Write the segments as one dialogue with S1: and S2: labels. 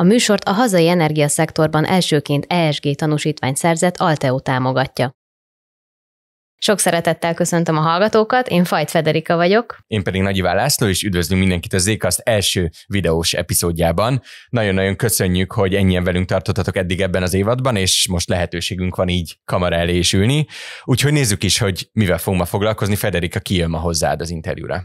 S1: A műsort a hazai energiaszektorban elsőként ESG tanúsítvány szerzett Alteo támogatja. Sok szeretettel köszöntöm a hallgatókat, én Fajt Federika vagyok.
S2: Én pedig Nagy Iván László, és üdvözlünk mindenkit az Zékaszt első videós epizódjában. Nagyon-nagyon köszönjük, hogy ennyien velünk tartottatok eddig ebben az évadban, és most lehetőségünk van így kamera elé is ülni. Úgyhogy nézzük is, hogy mivel fogunk ma foglalkozni. Federika, ki jön ma hozzád az interjúra?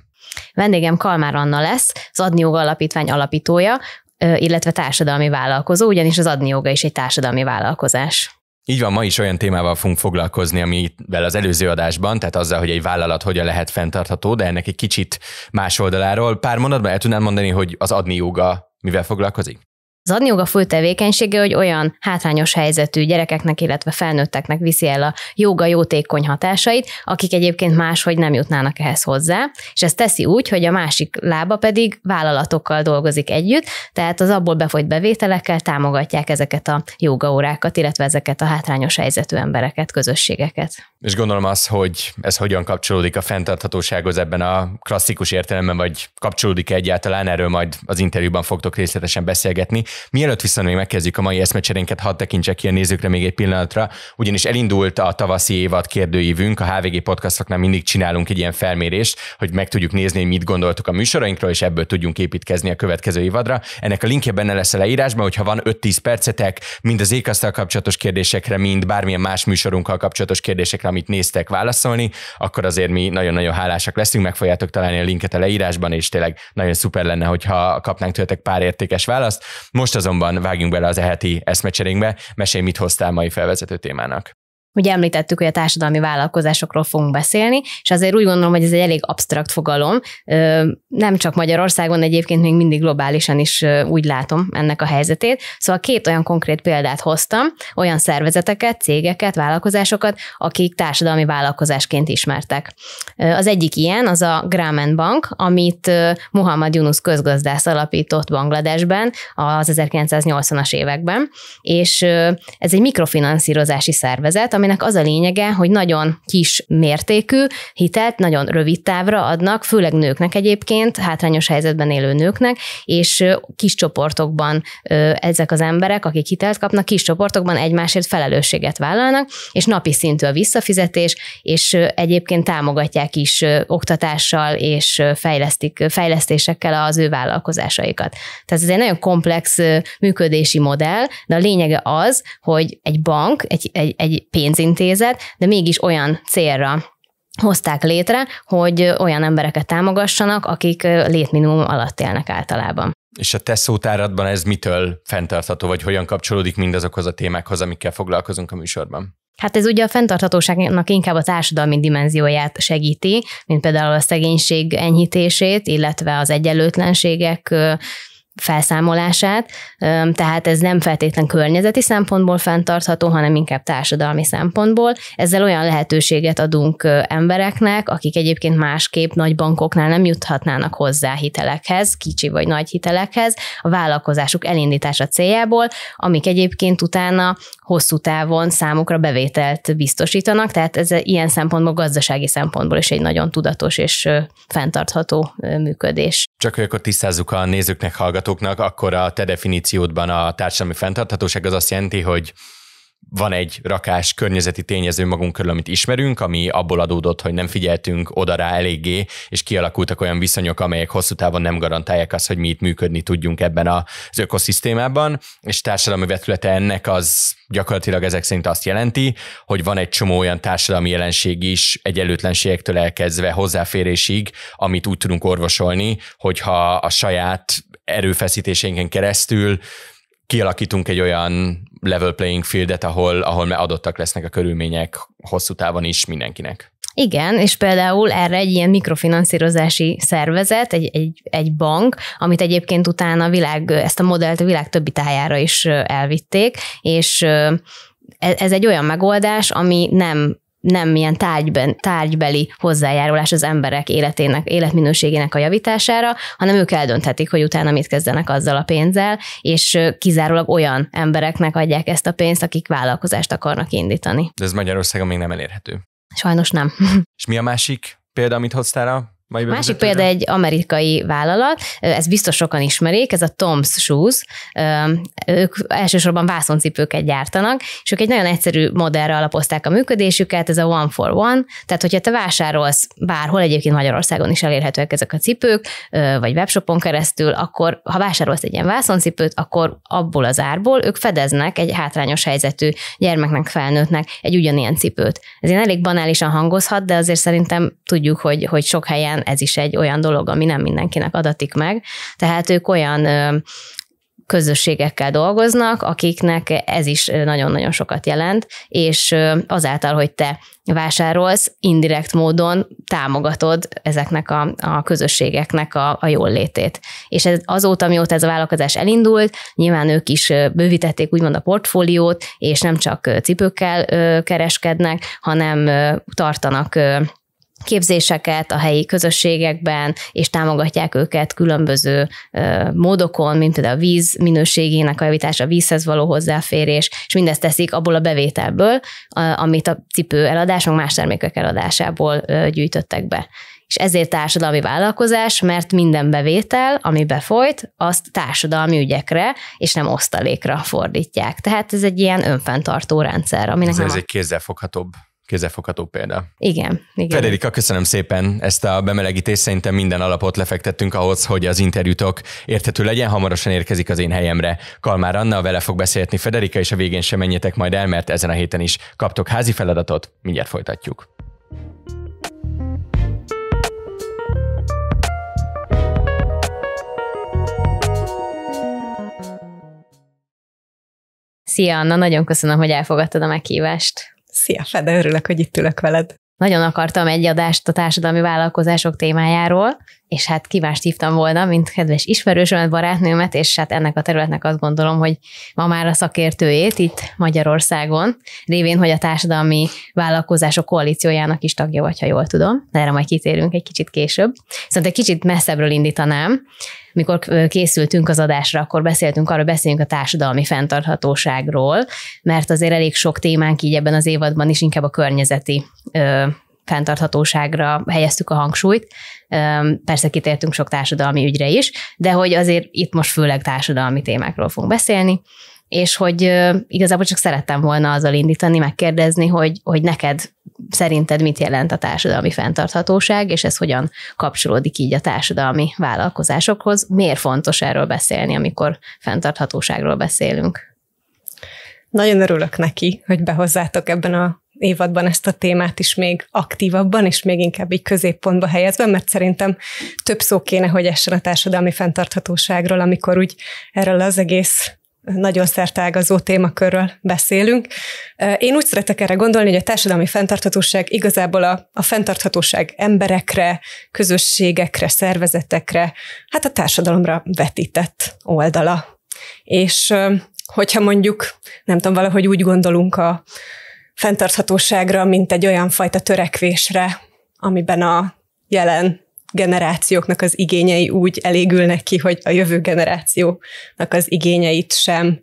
S1: Vendégem Kalmár Anna lesz, az Adnióga Alapítvány alapítója, illetve társadalmi vállalkozó, ugyanis az adni joga is egy társadalmi vállalkozás.
S2: Így van, ma is olyan témával fogunk foglalkozni, amivel az előző adásban, tehát azzal, hogy egy vállalat hogyan lehet fenntartható, de ennek egy kicsit más oldaláról. Pár mondatban el tudnám mondani, hogy az adni joga mivel foglalkozik?
S1: Az adni fő tevékenysége, hogy olyan hátrányos helyzetű gyerekeknek, illetve felnőtteknek viszi el a joga jótékony hatásait, akik egyébként máshogy nem jutnának ehhez hozzá, és ezt teszi úgy, hogy a másik lába pedig vállalatokkal dolgozik együtt, tehát az abból befolyt bevételekkel támogatják ezeket a jogaórákat, illetve ezeket a hátrányos helyzetű embereket, közösségeket.
S2: És gondolom az, hogy ez hogyan kapcsolódik a fenntarthatósághoz ebben a klasszikus értelemben, vagy kapcsolódik -e egyáltalán, erről majd az interjúban fogtok részletesen beszélgetni. Mielőtt viszont még megkezdjük a mai eszmecserénket, hadd tekintsek ki a nézőkre még egy pillanatra, ugyanis elindult a tavaszi évad kérdőívünk, a HVG podcastoknál mindig csinálunk egy ilyen felmérést, hogy meg tudjuk nézni, hogy mit gondoltuk a műsorainkról, és ebből tudjunk építkezni a következő évadra. Ennek a linkje benne lesz a leírásban, hogyha van 5-10 percetek, mind az ékasztal kapcsolatos kérdésekre, mind bármilyen más műsorunkkal kapcsolatos kérdésekre, amit néztek válaszolni, akkor azért mi nagyon-nagyon hálásak leszünk, meg fogjátok találni a linket a leírásban, és tényleg nagyon szuper lenne, hogyha kapnánk tőletek pár értékes választ. Most azonban vágjunk bele az eheti eszmecserénkbe, mesélj, mit hoztál mai felvezető témának.
S1: Ugye említettük, hogy a társadalmi vállalkozásokról fogunk beszélni, és azért úgy gondolom, hogy ez egy elég absztrakt fogalom. Nem csak Magyarországon, egyébként még mindig globálisan is úgy látom ennek a helyzetét. Szóval két olyan konkrét példát hoztam, olyan szervezeteket, cégeket, vállalkozásokat, akik társadalmi vállalkozásként ismertek. Az egyik ilyen az a Gramen Bank, amit Muhammad Yunus közgazdász alapított Bangladesben az 1980-as években, és ez egy mikrofinanszírozási szervezet, ami aminek az a lényege, hogy nagyon kis mértékű hitelt nagyon rövid távra adnak, főleg nőknek egyébként, hátrányos helyzetben élő nőknek, és kis csoportokban ezek az emberek, akik hitelt kapnak, kis csoportokban egymásért felelősséget vállalnak, és napi szintű a visszafizetés, és egyébként támogatják is oktatással és fejlesztik, fejlesztésekkel az ő vállalkozásaikat. Tehát ez egy nagyon komplex működési modell, de a lényege az, hogy egy bank, egy, egy, egy pénz pénzintézet, de mégis olyan célra hozták létre, hogy olyan embereket támogassanak, akik létminimum alatt élnek általában.
S2: És a te szótáradban ez mitől fenntartható, vagy hogyan kapcsolódik mindazokhoz a témákhoz, amikkel foglalkozunk a műsorban?
S1: Hát ez ugye a fenntarthatóságnak inkább a társadalmi dimenzióját segíti, mint például a szegénység enyhítését, illetve az egyenlőtlenségek felszámolását, tehát ez nem feltétlen környezeti szempontból fenntartható, hanem inkább társadalmi szempontból. Ezzel olyan lehetőséget adunk embereknek, akik egyébként másképp nagy bankoknál nem juthatnának hozzá hitelekhez, kicsi vagy nagy hitelekhez, a vállalkozásuk elindítása céljából, amik egyébként utána hosszú távon számukra bevételt biztosítanak, tehát ez ilyen szempontból, gazdasági szempontból is egy nagyon tudatos és fenntartható működés
S2: csak hogy akkor tisztázzuk a nézőknek, hallgatóknak, akkor a te definíciódban a társadalmi fenntarthatóság az azt jelenti, hogy van egy rakás környezeti tényező magunk körül, amit ismerünk, ami abból adódott, hogy nem figyeltünk oda rá eléggé, és kialakultak olyan viszonyok, amelyek hosszú távon nem garantálják azt, hogy mi itt működni tudjunk ebben az ökoszisztémában, és társadalmi vetülete ennek az gyakorlatilag ezek szerint azt jelenti, hogy van egy csomó olyan társadalmi jelenség is, egyenlőtlenségektől elkezdve hozzáférésig, amit úgy tudunk orvosolni, hogyha a saját erőfeszítéseinken keresztül kialakítunk egy olyan level playing fieldet, ahol, ahol már adottak lesznek a körülmények hosszú távon is mindenkinek.
S1: Igen, és például erre egy ilyen mikrofinanszírozási szervezet, egy, egy, egy bank, amit egyébként utána a világ, ezt a modellt a világ többi tájára is elvitték, és e, ez egy olyan megoldás, ami nem nem ilyen tárgyben, tárgybeli hozzájárulás az emberek életének, életminőségének a javítására, hanem ők eldönthetik, hogy utána mit kezdenek azzal a pénzzel, és kizárólag olyan embereknek adják ezt a pénzt, akik vállalkozást akarnak indítani.
S2: De ez Magyarországon még nem elérhető. Sajnos nem. és mi a másik példa, amit hoztál Mai Másik példa egy
S1: amerikai vállalat, ez biztos sokan ismerik, ez a Tom's Shoes. Ők elsősorban vászoncipőket gyártanak, és ők egy nagyon egyszerű modellre alapozták a működésüket, ez a one for one, tehát hogyha te vásárolsz bárhol, egyébként Magyarországon is elérhetőek ezek a cipők, vagy webshopon keresztül, akkor ha vásárolsz egy ilyen vászoncipőt, akkor abból az árból ők fedeznek egy hátrányos helyzetű gyermeknek, felnőttnek egy ugyanilyen cipőt. Ez ilyen elég banálisan hangozhat, de azért szerintem tudjuk, hogy, hogy sok helyen hiszen ez is egy olyan dolog, ami nem mindenkinek adatik meg. Tehát ők olyan közösségekkel dolgoznak, akiknek ez is nagyon-nagyon sokat jelent, és azáltal, hogy te vásárolsz, indirekt módon támogatod ezeknek a, a közösségeknek a, a jól létét. És ez azóta, mióta ez a vállalkozás elindult, nyilván ők is bővítették úgymond a portfóliót, és nem csak cipőkkel kereskednek, hanem tartanak képzéseket a helyi közösségekben, és támogatják őket különböző módokon, mint például a víz minőségének a javítása, a vízhez való hozzáférés, és mindezt teszik abból a bevételből, amit a cipő eladás, más termékek eladásából gyűjtöttek be és ezért társadalmi vállalkozás, mert minden bevétel, ami befolyt, azt társadalmi ügyekre, és nem osztalékra fordítják. Tehát ez egy ilyen önfenntartó rendszer. Aminek ez, ez a... egy
S2: kézzelfoghatóbb kézefogható példa.
S1: Igen, igen. Federika,
S2: köszönöm szépen ezt a bemelegítést. Szerintem minden alapot lefektettünk ahhoz, hogy az interjútok érthető legyen. Hamarosan érkezik az én helyemre. Kalmár Anna vele fog beszélni Federika, és a végén sem menjetek majd el, mert ezen a héten is kaptok házi feladatot. Mindjárt folytatjuk.
S1: Szia Anna, nagyon köszönöm, hogy elfogadtad a meghívást. Szia, Fede, örülök, hogy itt ülök veled. Nagyon akartam egy adást a társadalmi vállalkozások témájáról, és hát kívást hívtam volna, mint kedves ismerősömet, barátnőmet, és hát ennek a területnek azt gondolom, hogy ma már a szakértőjét itt Magyarországon, révén, hogy a társadalmi vállalkozások koalíciójának is tagja vagy, ha jól tudom, de erre majd kitérünk egy kicsit később. szóval egy kicsit messzebbről indítanám, mikor készültünk az adásra, akkor beszéltünk arról, beszéljünk a társadalmi fenntarthatóságról, mert azért elég sok témánk így ebben az évadban is inkább a környezeti fenntarthatóságra helyeztük a hangsúlyt. Persze kitértünk sok társadalmi ügyre is, de hogy azért itt most főleg társadalmi témákról fogunk beszélni, és hogy igazából csak szerettem volna azzal indítani, megkérdezni, hogy, hogy neked szerinted mit jelent a társadalmi fenntarthatóság, és ez hogyan kapcsolódik így a társadalmi vállalkozásokhoz. Miért fontos erről beszélni, amikor fenntarthatóságról beszélünk?
S3: Nagyon örülök neki, hogy behozzátok ebben a évadban ezt a témát is még aktívabban, és még inkább így középpontba helyezve, mert szerintem több szó kéne, hogy essen a társadalmi fenntarthatóságról, amikor úgy erről az egész nagyon szertágazó témakörről beszélünk. Én úgy szeretek erre gondolni, hogy a társadalmi fenntarthatóság igazából a, a fenntarthatóság emberekre, közösségekre, szervezetekre, hát a társadalomra vetített oldala. És hogyha mondjuk, nem tudom, valahogy úgy gondolunk a, fenntarthatóságra, mint egy olyan fajta törekvésre, amiben a jelen generációknak az igényei úgy elégülnek ki, hogy a jövő generációnak az igényeit sem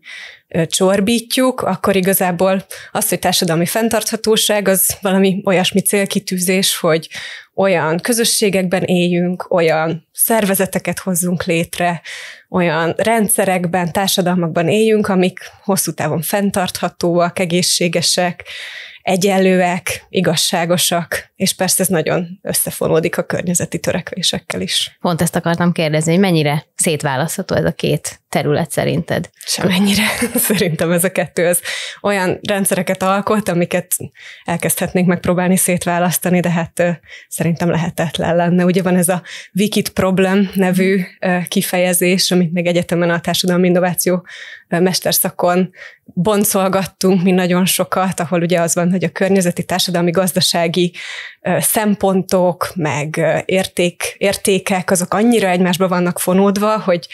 S3: csorbítjuk, akkor igazából az, hogy társadalmi fenntarthatóság, az valami olyasmi célkitűzés, hogy olyan közösségekben éljünk, olyan szervezeteket hozzunk létre, olyan rendszerekben, társadalmakban éljünk, amik hosszú távon fenntarthatóak, egészségesek, egyenlőek, igazságosak, és persze ez nagyon összefonódik a környezeti törekvésekkel is. Pont ezt akartam kérdezni, hogy mennyire szétválasztható ez a két terület szerinted? Semennyire. Szerintem ez a kettő, az olyan rendszereket alkot, amiket elkezdhetnénk megpróbálni szétválasztani, de hát szerintem lehetetlen lenne. Ugye van ez a Wikit Problem nevű kifejezés, amit meg egyetemen a társadalmi innováció mesterszakon boncolgattunk mi nagyon sokat, ahol ugye az van, hogy a környezeti, társadalmi, gazdasági szempontok, meg érték, értékek, azok annyira egymásba vannak fonódva, hogy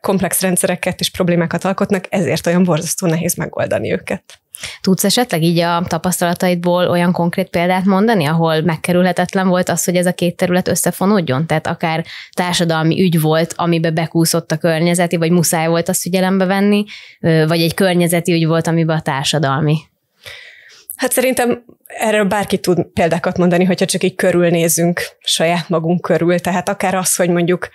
S3: komplex rendszereket és problémákat alkotnak, ezért olyan borzasztó nehéz megoldani őket.
S1: Tudsz esetleg így a tapasztalataidból olyan konkrét példát mondani, ahol megkerülhetetlen volt az, hogy ez a két terület összefonódjon? Tehát akár társadalmi ügy volt, amibe bekúszott a környezeti, vagy muszáj volt azt figyelembe venni, vagy egy környezeti ügy volt, amiben a társadalmi? Hát
S3: szerintem erről bárki tud példákat mondani, hogyha csak így körülnézünk saját magunk körül. Tehát akár az, hogy mondjuk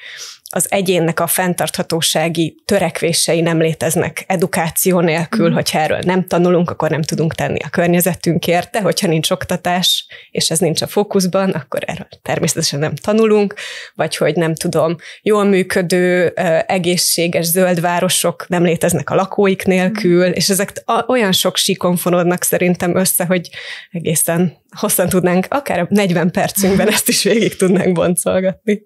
S3: az egyénnek a fenntarthatósági törekvései nem léteznek edukáció nélkül, mm. hogyha erről nem tanulunk, akkor nem tudunk tenni a környezetünkért, de hogyha nincs oktatás, és ez nincs a fókuszban, akkor erről természetesen nem tanulunk, vagy hogy nem tudom, jól működő, egészséges zöld városok nem léteznek a lakóik nélkül, mm. és ezek olyan sok síkon fonódnak szerintem össze, hogy egészen hosszan tudnánk, akár 40 percünkben ezt is végig tudnánk boncolgatni.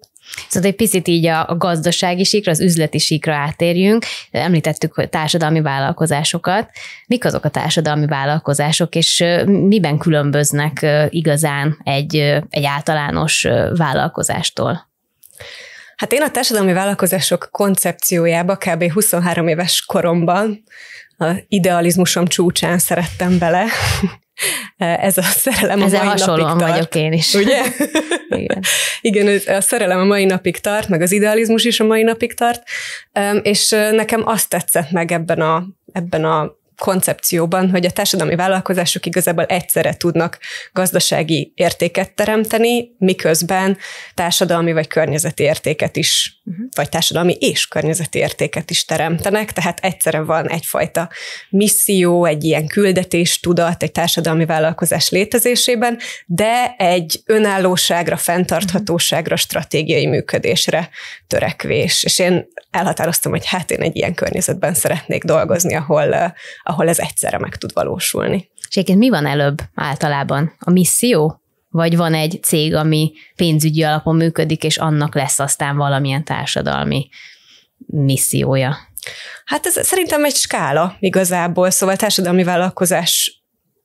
S1: Szóval egy picit így a, gazdasági síkra, az üzleti síkra átérjünk. Említettük hogy társadalmi vállalkozásokat. Mik azok a társadalmi vállalkozások, és miben különböznek
S3: igazán egy, egy általános vállalkozástól? Hát én a társadalmi vállalkozások koncepciójába kb. 23 éves koromban a idealizmusom csúcsán szerettem bele, Ez a szerelem Ezzel a mai napig tart. vagyok
S1: én is. Ugye?
S3: Igen. Igen, a szerelem a mai napig tart, meg az idealizmus is a mai napig tart, és nekem azt tetszett meg ebben a, ebben a koncepcióban, hogy a társadalmi vállalkozások igazából egyszerre tudnak gazdasági értéket teremteni, miközben társadalmi vagy környezeti értéket is, uh-huh. vagy társadalmi és környezeti értéket is teremtenek, tehát egyszerre van egyfajta misszió, egy ilyen küldetés tudat egy társadalmi vállalkozás létezésében, de egy önállóságra, fenntarthatóságra, stratégiai működésre törekvés. És én elhatároztam, hogy hát én egy ilyen környezetben szeretnék dolgozni, ahol, eh, ahol ez egyszerre meg tud valósulni. És mi van előbb általában?
S1: A misszió? Vagy van egy cég, ami pénzügyi alapon működik, és annak lesz
S3: aztán valamilyen társadalmi missziója? Hát ez szerintem egy skála igazából, szóval társadalmi vállalkozás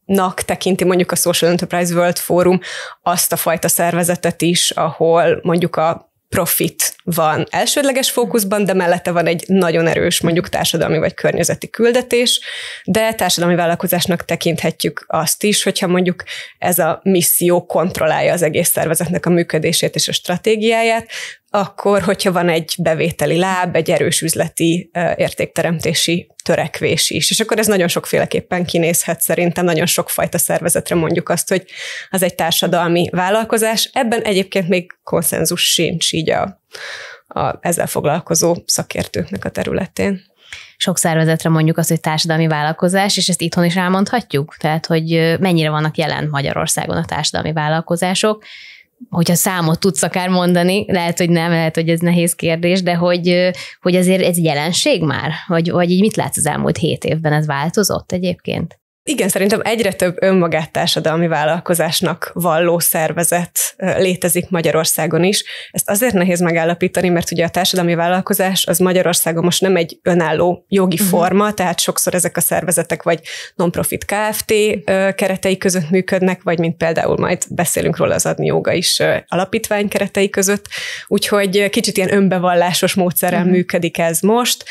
S3: nak tekinti mondjuk a Social Enterprise World Forum azt a fajta szervezetet is, ahol mondjuk a profit van elsődleges fókuszban, de mellette van egy nagyon erős mondjuk társadalmi vagy környezeti küldetés, de társadalmi vállalkozásnak tekinthetjük azt is, hogyha mondjuk ez a misszió kontrollálja az egész szervezetnek a működését és a stratégiáját, akkor, hogyha van egy bevételi láb, egy erős üzleti értékteremtési törekvés is. És akkor ez nagyon sokféleképpen kinézhet szerintem, nagyon sokfajta szervezetre mondjuk azt, hogy az egy társadalmi vállalkozás. Ebben egyébként még konszenzus sincs így a, a ezzel foglalkozó szakértőknek a területén sok szervezetre
S1: mondjuk azt, hogy társadalmi vállalkozás, és ezt itthon is elmondhatjuk? Tehát, hogy mennyire vannak jelen Magyarországon a társadalmi vállalkozások, hogyha számot tudsz akár mondani, lehet, hogy nem, lehet, hogy ez nehéz kérdés, de hogy, hogy azért ez jelenség már? Vagy, vagy így mit látsz az elmúlt hét évben, ez változott egyébként?
S3: Igen, szerintem egyre több önmagát társadalmi vállalkozásnak valló szervezet létezik Magyarországon is. Ezt azért nehéz megállapítani, mert ugye a társadalmi vállalkozás az Magyarországon most nem egy önálló jogi uh-huh. forma, tehát sokszor ezek a szervezetek vagy non-profit KFT keretei között működnek, vagy mint például majd beszélünk róla az adni joga is alapítvány keretei között. Úgyhogy kicsit ilyen önbevallásos módszerrel uh-huh. működik ez most.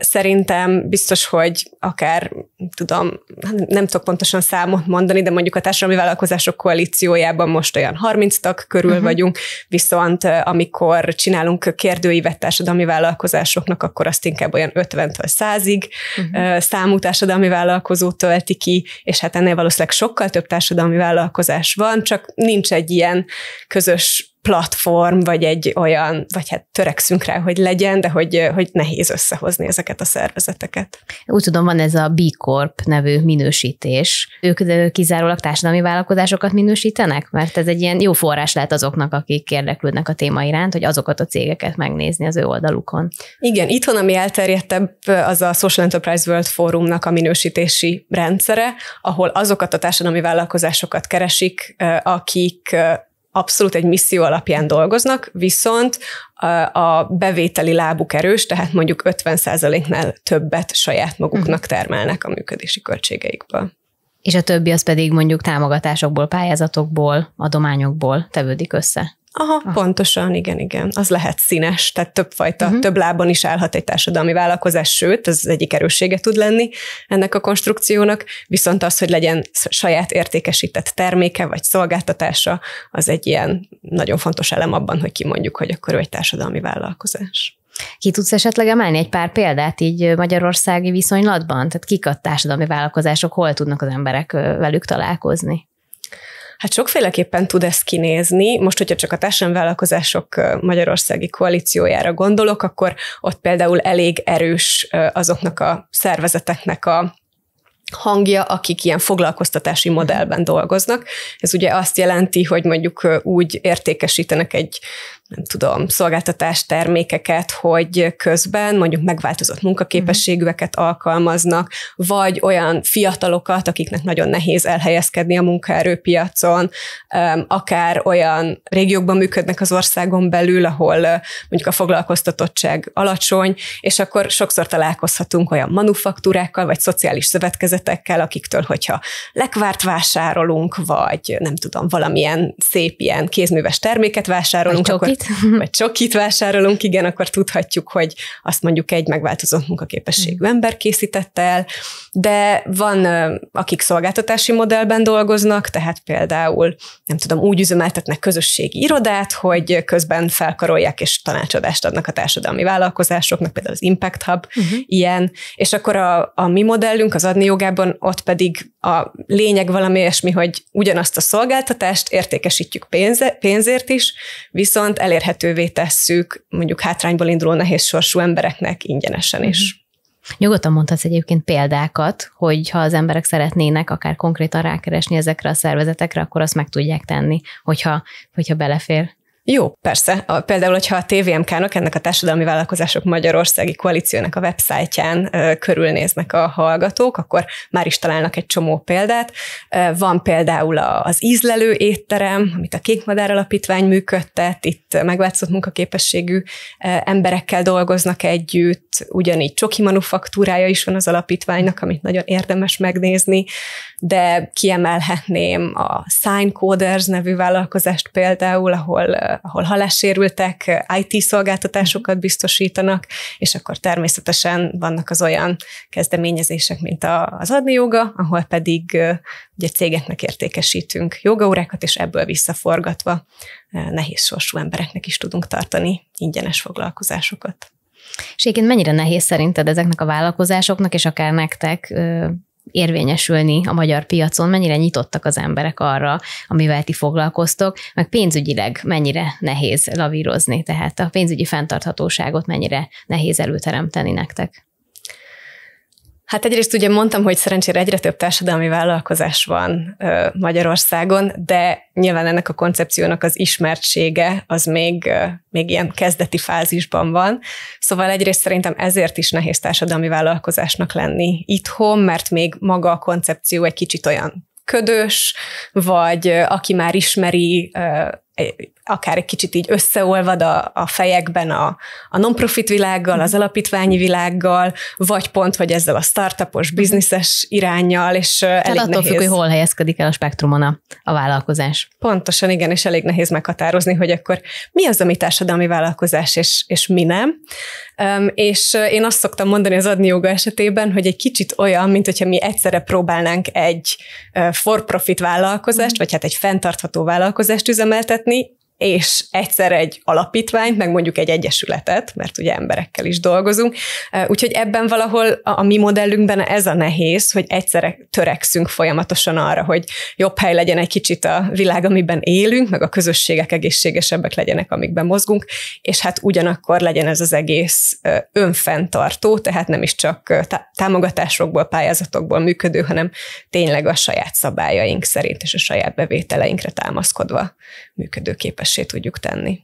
S3: Szerintem biztos, hogy akár tudom, hát nem tudok pontosan számot mondani, de mondjuk a társadalmi vállalkozások koalíciójában most olyan 30 tag körül uh-huh. vagyunk, viszont amikor csinálunk kérdőívet társadalmi vállalkozásoknak, akkor azt inkább olyan 50-től 100-ig uh-huh. számú társadalmi vállalkozó tölti ki, és hát ennél valószínűleg sokkal több társadalmi vállalkozás van, csak nincs egy ilyen közös platform, vagy egy olyan, vagy hát törekszünk rá, hogy legyen, de hogy, hogy nehéz összehozni ezeket a szervezeteket.
S1: Úgy tudom, van ez a B Corp nevű minősítés. Ők de kizárólag társadalmi vállalkozásokat minősítenek? Mert ez egy ilyen jó forrás lehet azoknak, akik érdeklődnek a téma iránt, hogy azokat a cégeket megnézni az ő oldalukon.
S3: Igen, itthon ami elterjedtebb az a Social Enterprise World Forumnak a minősítési rendszere, ahol azokat a társadalmi vállalkozásokat keresik, akik abszolút egy misszió alapján dolgoznak, viszont a bevételi lábuk erős, tehát mondjuk 50%-nál többet saját maguknak mhm. termelnek a működési költségeikből.
S1: És a többi az pedig mondjuk támogatásokból,
S3: pályázatokból, adományokból tevődik össze. Aha, Aha, pontosan, igen, igen. Az lehet színes, tehát többfajta, uh-huh. több lábon is állhat egy társadalmi vállalkozás, sőt, ez az egyik erőssége tud lenni ennek a konstrukciónak, viszont az, hogy legyen saját értékesített terméke vagy szolgáltatása, az egy ilyen nagyon fontos elem abban, hogy kimondjuk, hogy akkor ő egy társadalmi vállalkozás.
S1: Ki tudsz esetleg emelni egy pár példát így magyarországi viszonylatban? Tehát kik a társadalmi vállalkozások, hol tudnak az emberek velük találkozni?
S3: Hát sokféleképpen tud ez kinézni. Most, hogyha csak a társadalomvállalkozások Magyarországi koalíciójára gondolok, akkor ott például elég erős azoknak a szervezeteknek a hangja, akik ilyen foglalkoztatási modellben mhm. dolgoznak. Ez ugye azt jelenti, hogy mondjuk úgy értékesítenek egy, nem tudom, szolgáltatás termékeket, hogy közben mondjuk megváltozott munkaképességűeket mhm. alkalmaznak, vagy olyan fiatalokat, akiknek nagyon nehéz elhelyezkedni a munkaerőpiacon, akár olyan régiókban működnek az országon belül, ahol mondjuk a foglalkoztatottság alacsony, és akkor sokszor találkozhatunk olyan manufaktúrákkal, vagy szociális szövetkezetekkel, szervezetekkel, akiktől, hogyha lekvárt vásárolunk, vagy nem tudom, valamilyen szép ilyen kézműves terméket vásárolunk. Vagy csokit. Akkor, vagy csokit vásárolunk, igen, akkor tudhatjuk, hogy azt mondjuk egy megváltozott munkaképességű mm. ember készítette el, de van, akik szolgáltatási modellben dolgoznak, tehát például, nem tudom, úgy üzemeltetnek közösségi irodát, hogy közben felkarolják és tanácsadást adnak a társadalmi vállalkozásoknak, például az Impact Hub uh-huh. ilyen, és akkor a, a mi modellünk, az adni jog önmagában, ott pedig a lényeg valami mi, hogy ugyanazt a szolgáltatást értékesítjük pénze, pénzért is, viszont elérhetővé tesszük mondjuk hátrányból induló nehéz sorsú embereknek ingyenesen is. Mm.
S1: Nyugodtan mondhatsz egyébként példákat, hogy ha az emberek szeretnének akár konkrétan rákeresni ezekre a szervezetekre, akkor azt meg tudják tenni, hogyha, hogyha belefér.
S3: Jó, persze. A, például, hogyha a TVMK-nak, ennek a Társadalmi Vállalkozások Magyarországi Koalíciónak a websájtján e, körülnéznek a hallgatók, akkor már is találnak egy csomó példát. E, van például a, az ízlelő étterem, amit a Kékmadár Alapítvány működtet, itt megváltozott munkaképességű e, emberekkel dolgoznak együtt, ugyanígy csoki manufaktúrája is van az alapítványnak, amit nagyon érdemes megnézni, de kiemelhetném a Sign Coders nevű vállalkozást például, ahol ahol halássérültek, IT szolgáltatásokat biztosítanak, és akkor természetesen vannak az olyan kezdeményezések, mint az adni joga, ahol pedig ugye cégeknek értékesítünk jogaórákat, és ebből visszaforgatva nehéz sorsú embereknek is tudunk tartani ingyenes foglalkozásokat. És egyébként mennyire nehéz szerinted ezeknek a vállalkozásoknak, és akár
S1: nektek érvényesülni a magyar piacon, mennyire nyitottak az emberek arra, amivel ti foglalkoztok, meg pénzügyileg mennyire nehéz lavírozni, tehát a pénzügyi fenntarthatóságot mennyire
S3: nehéz előteremteni nektek. Hát egyrészt ugye mondtam, hogy szerencsére egyre több társadalmi vállalkozás van Magyarországon, de nyilván ennek a koncepciónak az ismertsége az még, még ilyen kezdeti fázisban van. Szóval egyrészt szerintem ezért is nehéz társadalmi vállalkozásnak lenni itthon, mert még maga a koncepció egy kicsit olyan ködös, vagy aki már ismeri akár egy kicsit így összeolvad a, a fejekben a, a non-profit világgal, az alapítványi világgal, vagy pont, hogy ezzel a startupos, mhm. bizniszes irányjal, és Tehát elég attól nehéz. függ, hogy hol helyezkedik el a spektrumon a, a vállalkozás. Pontosan, igen, és elég nehéz meghatározni, hogy akkor mi az, ami társadalmi vállalkozás, és, és mi nem. Um, és én azt szoktam mondani az adni joga esetében, hogy egy kicsit olyan, mint hogyha mi egyszerre próbálnánk egy for-profit vállalkozást, mhm. vagy hát egy fenntartható vállalkozást üzemeltetni, szeretni, és egyszer egy alapítványt, meg mondjuk egy egyesületet, mert ugye emberekkel is dolgozunk. Úgyhogy ebben valahol a, a mi modellünkben ez a nehéz, hogy egyszerre törekszünk folyamatosan arra, hogy jobb hely legyen egy kicsit a világ, amiben élünk, meg a közösségek egészségesebbek legyenek, amikben mozgunk, és hát ugyanakkor legyen ez az egész önfenntartó, tehát nem is csak támogatásokból, pályázatokból működő, hanem tényleg a saját szabályaink szerint és a saját bevételeinkre támaszkodva működőképes képessé tudjuk tenni.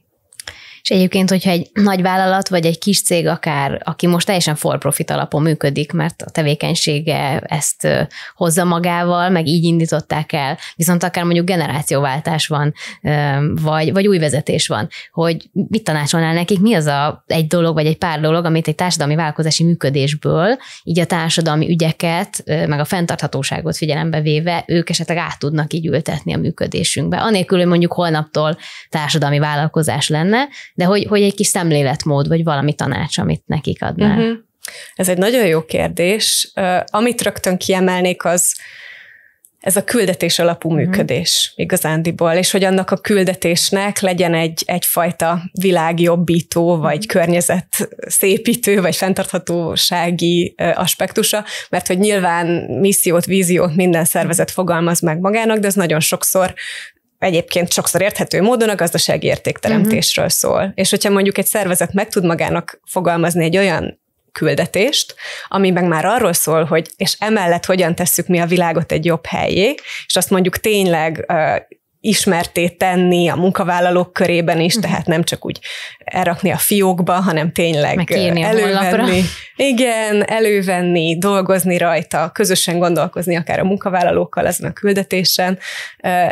S3: És egyébként, hogyha egy
S1: nagy vállalat, vagy egy kis cég akár, aki most teljesen for profit alapon működik, mert a tevékenysége ezt hozza magával, meg így indították el, viszont akár mondjuk generációváltás van, vagy, vagy új vezetés van, hogy mit tanácsolnál nekik, mi az a egy dolog, vagy egy pár dolog, amit egy társadalmi vállalkozási működésből, így a társadalmi ügyeket, meg a fenntarthatóságot figyelembe véve, ők esetleg át tudnak így ültetni a működésünkbe. Anélkül, hogy mondjuk holnaptól társadalmi vállalkozás lenne, de hogy, hogy egy kis
S3: szemléletmód, vagy valami
S1: tanács, amit nekik adnál. Uh-huh.
S3: Ez egy nagyon jó kérdés. Amit rögtön kiemelnék, az ez a küldetés alapú uh-huh. működés igazándiból, és hogy annak a küldetésnek legyen egy, egyfajta világjobbító, mhm. vagy uh-huh. környezet szépítő, vagy fenntarthatósági aspektusa, mert hogy nyilván missziót, víziót minden szervezet fogalmaz meg magának, de ez nagyon sokszor egyébként sokszor érthető módon a gazdasági értékteremtésről uh-huh. szól. És hogyha mondjuk egy szervezet meg tud magának fogalmazni egy olyan küldetést, ami meg már arról szól, hogy és emellett hogyan tesszük mi a világot egy jobb helyé, és azt mondjuk tényleg ismerté tenni a munkavállalók körében is, mhm. tehát nem csak úgy elrakni a fiókba, hanem tényleg elővenni. Igen, elővenni, dolgozni rajta, közösen gondolkozni akár a munkavállalókkal ezen a küldetésen.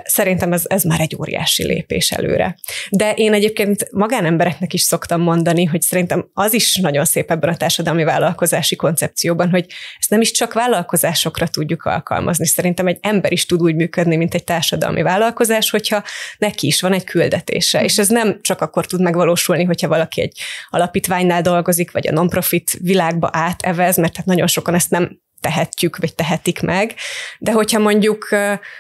S3: Szerintem ez, ez már egy óriási lépés előre. De én egyébként magánembereknek is szoktam mondani, hogy szerintem az is nagyon szép ebben a társadalmi vállalkozási koncepcióban, hogy ezt nem is csak vállalkozásokra tudjuk alkalmazni. Szerintem egy ember is tud úgy működni, mint egy társadalmi vállalkozás, vállalkozás, hogyha neki is van egy küldetése. Mm. És ez nem csak akkor tud megvalósulni, hogyha valaki egy alapítványnál dolgozik, vagy a non-profit világba átevez, mert hát nagyon sokan ezt nem tehetjük, vagy tehetik meg, de hogyha mondjuk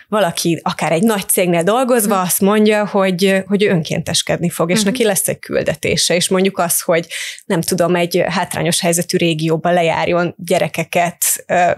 S3: valaki akár egy nagy cégnél dolgozva uh-huh. azt mondja, hogy, hogy ő önkénteskedni fog, és uh-huh. neki lesz egy küldetése, és mondjuk az, hogy nem tudom, egy hátrányos helyzetű régióba lejárjon gyerekeket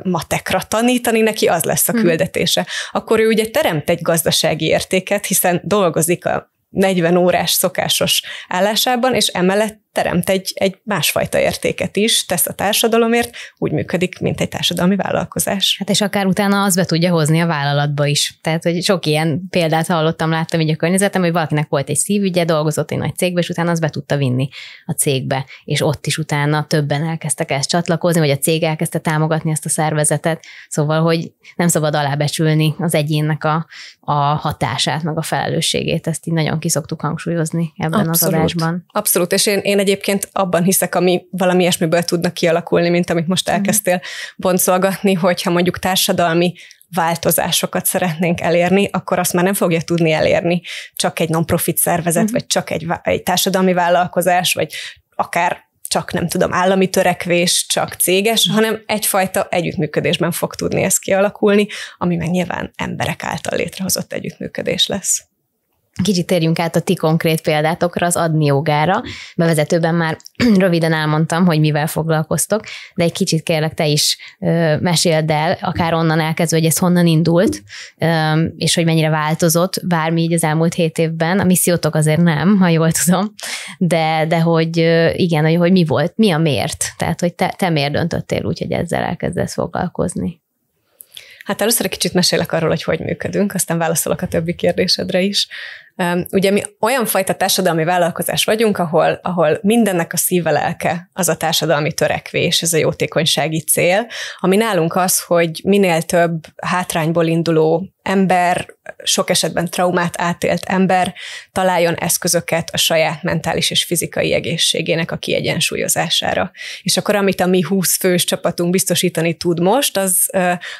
S3: matekra tanítani, neki az lesz a hm. küldetése. Akkor ő ugye teremt egy gazdasági értéket, hiszen dolgozik a 40 órás szokásos állásában, és emellett teremt egy, egy másfajta értéket is, tesz a társadalomért, úgy működik, mint egy társadalmi vállalkozás. Hát és akár utána az be tudja hozni a vállalatba is. Tehát, hogy sok ilyen példát
S1: hallottam, láttam így a környezetem, hogy valakinek volt egy szívügye, dolgozott egy nagy cégbe, és utána az be tudta vinni a cégbe, és ott is utána többen elkezdtek ezt csatlakozni, vagy a cég elkezdte támogatni ezt a szervezetet. Szóval, hogy nem szabad alábecsülni az egyénnek a, a hatását,
S3: meg a felelősségét.
S1: Ezt így nagyon kiszoktuk hangsúlyozni ebben Abszolút. az adásban.
S3: Abszolút, és én, én egyébként abban hiszek, ami valami ilyesmiből tudnak kialakulni, mint amit most mhm. elkezdtél boncolgatni, hogyha mondjuk társadalmi változásokat szeretnénk elérni, akkor azt már nem fogja tudni elérni csak egy non-profit szervezet, uh-huh. vagy csak egy, egy társadalmi vállalkozás, vagy akár csak nem tudom, állami törekvés, csak céges, mhm. hanem egyfajta együttműködésben fog tudni ez kialakulni, ami meg nyilván emberek által létrehozott együttműködés lesz. Kicsit térjünk át a ti konkrét példátokra, az adni jogára. Bevezetőben
S1: már röviden elmondtam, hogy mivel foglalkoztok, de egy kicsit kérlek te is ö, meséld el, akár onnan elkezdve, hogy ez honnan indult, ö, és hogy mennyire változott bármi így az elmúlt hét évben. A missziótok azért nem, ha jól tudom, de, de hogy ö, igen, hogy, hogy mi volt, mi a miért, tehát hogy te, te miért döntöttél úgy, hogy ezzel elkezdesz foglalkozni.
S3: Hát először egy kicsit mesélek arról, hogy hogy működünk, aztán válaszolok a többi kérdésedre is. Ugye mi olyan fajta társadalmi vállalkozás vagyunk, ahol, ahol mindennek a szíve lelke az a társadalmi törekvés, ez a jótékonysági cél, ami nálunk az, hogy minél több hátrányból induló ember, sok esetben traumát átélt ember találjon eszközöket a saját mentális és fizikai egészségének a kiegyensúlyozására. És akkor amit a mi 20 fős csapatunk biztosítani tud most, az,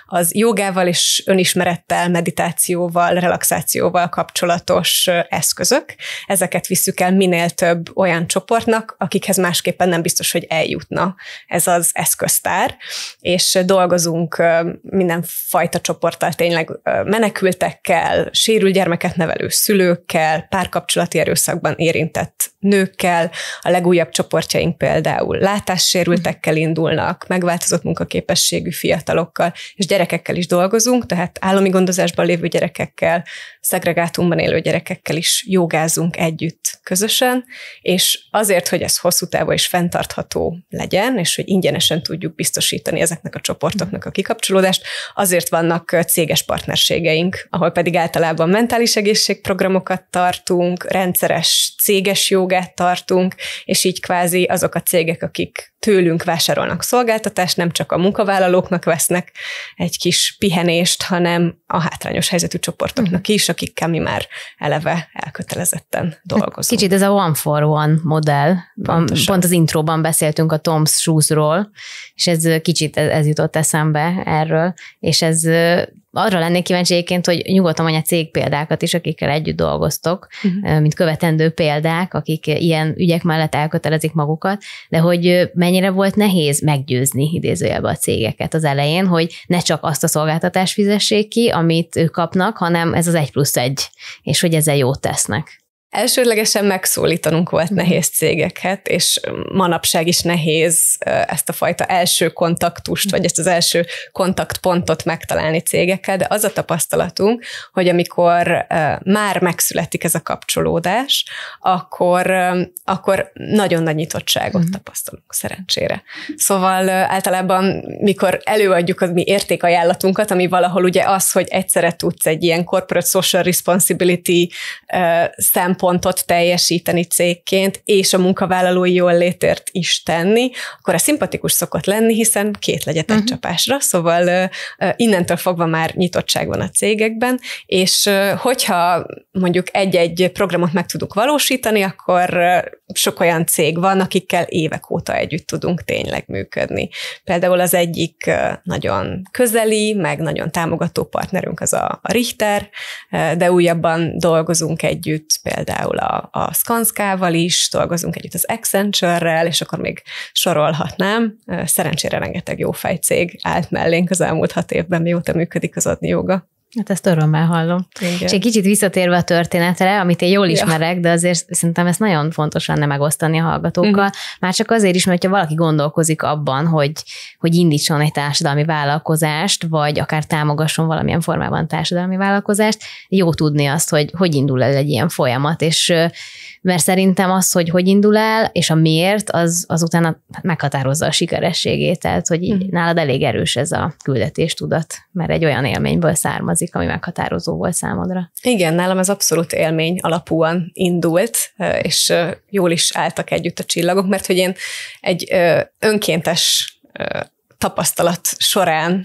S3: az jogával és önismerettel, meditációval, relaxációval kapcsolatos eszközök. Ezeket visszük el minél több olyan csoportnak, akikhez másképpen nem biztos, hogy eljutna ez az eszköztár, és dolgozunk mindenfajta csoporttal, tényleg menekültekkel, sérül gyermeket nevelő szülőkkel, párkapcsolati erőszakban érintett nőkkel, a legújabb csoportjaink például látássérültekkel indulnak, megváltozott munkaképességű fiatalokkal, és gyerekekkel is dolgozunk, tehát állami gondozásban lévő gyerekekkel, szegregátumban élő gyerekekkel, emberekkel is jogázunk együtt közösen, és azért, hogy ez hosszú távon is fenntartható legyen, és hogy ingyenesen tudjuk biztosítani ezeknek a csoportoknak a kikapcsolódást, azért vannak céges partnerségeink, ahol pedig általában mentális egészségprogramokat tartunk, rendszeres céges jogát tartunk, és így kvázi azok a cégek, akik tőlünk vásárolnak szolgáltatást, nem csak a munkavállalóknak vesznek egy kis pihenést, hanem a hátrányos helyzetű csoportoknak mhm. is, akikkel mi már eleve elkötelezetten hát dolgozunk.
S1: Kicsit ez a one for one modell. Pontosan. Pont az intróban beszéltünk a Tom's Shoes-ról, és ez kicsit ez, ez jutott eszembe erről, és ez arra lennék kíváncsi egyébként, hogy nyugodtan mondja cég példákat is, akikkel együtt dolgoztok, uh-huh. mint követendő példák, akik ilyen ügyek mellett elkötelezik magukat, de hogy mennyire volt nehéz meggyőzni idézőjelbe a cégeket az elején, hogy ne csak azt a szolgáltatást fizessék ki, amit ők kapnak, hanem ez az egy plusz egy, és hogy ezzel jót tesznek.
S3: Elsődlegesen megszólítanunk volt nehéz cégeket, és manapság is nehéz ezt a fajta első kontaktust, vagy ezt az első kontaktpontot megtalálni cégekkel, de az a tapasztalatunk, hogy amikor már megszületik ez a kapcsolódás, akkor, akkor nagyon nagy nyitottságot mhm. tapasztalunk szerencsére. Szóval általában, mikor előadjuk az mi értékajánlatunkat, ami valahol ugye az, hogy egyszerre tudsz egy ilyen corporate social responsibility szempontból, szempontot teljesíteni cégként, és a munkavállalói jól létért is tenni, akkor a szimpatikus szokott lenni, hiszen két legyet egy uh-huh. csapásra, szóval innentől fogva már nyitottság van a cégekben, és hogyha mondjuk egy-egy programot meg tudunk valósítani, akkor sok olyan cég van, akikkel évek óta együtt tudunk tényleg működni. Például az egyik nagyon közeli, meg nagyon támogató partnerünk az a, a Richter, de újabban dolgozunk együtt például például a, a Skanskával is, dolgozunk együtt az Accenture-rel, és akkor még sorolhatnám. Szerencsére rengeteg jó fejcég állt mellénk az elmúlt hat évben, mióta működik az adni joga. Hát ezt örömmel hallom. Igen. És egy kicsit visszatérve
S1: a történetre, amit én jól ja. ismerek, de azért szerintem ezt nagyon fontos lenne megosztani a hallgatókkal. Uh-huh. Már csak azért is, mert ha valaki gondolkozik abban, hogy, hogy indítson egy társadalmi vállalkozást, vagy akár támogasson valamilyen formában társadalmi vállalkozást, jó tudni azt, hogy hogy indul el egy ilyen folyamat, és mert szerintem az, hogy hogy indul el, és a miért, az, az utána meghatározza a sikerességét, tehát hogy hmm. nálad elég erős ez a tudat, mert egy olyan élményből származik, ami meghatározó volt számodra.
S3: Igen, nálam ez abszolút élmény alapúan indult, és jól is álltak együtt a csillagok, mert hogy én egy önkéntes tapasztalat során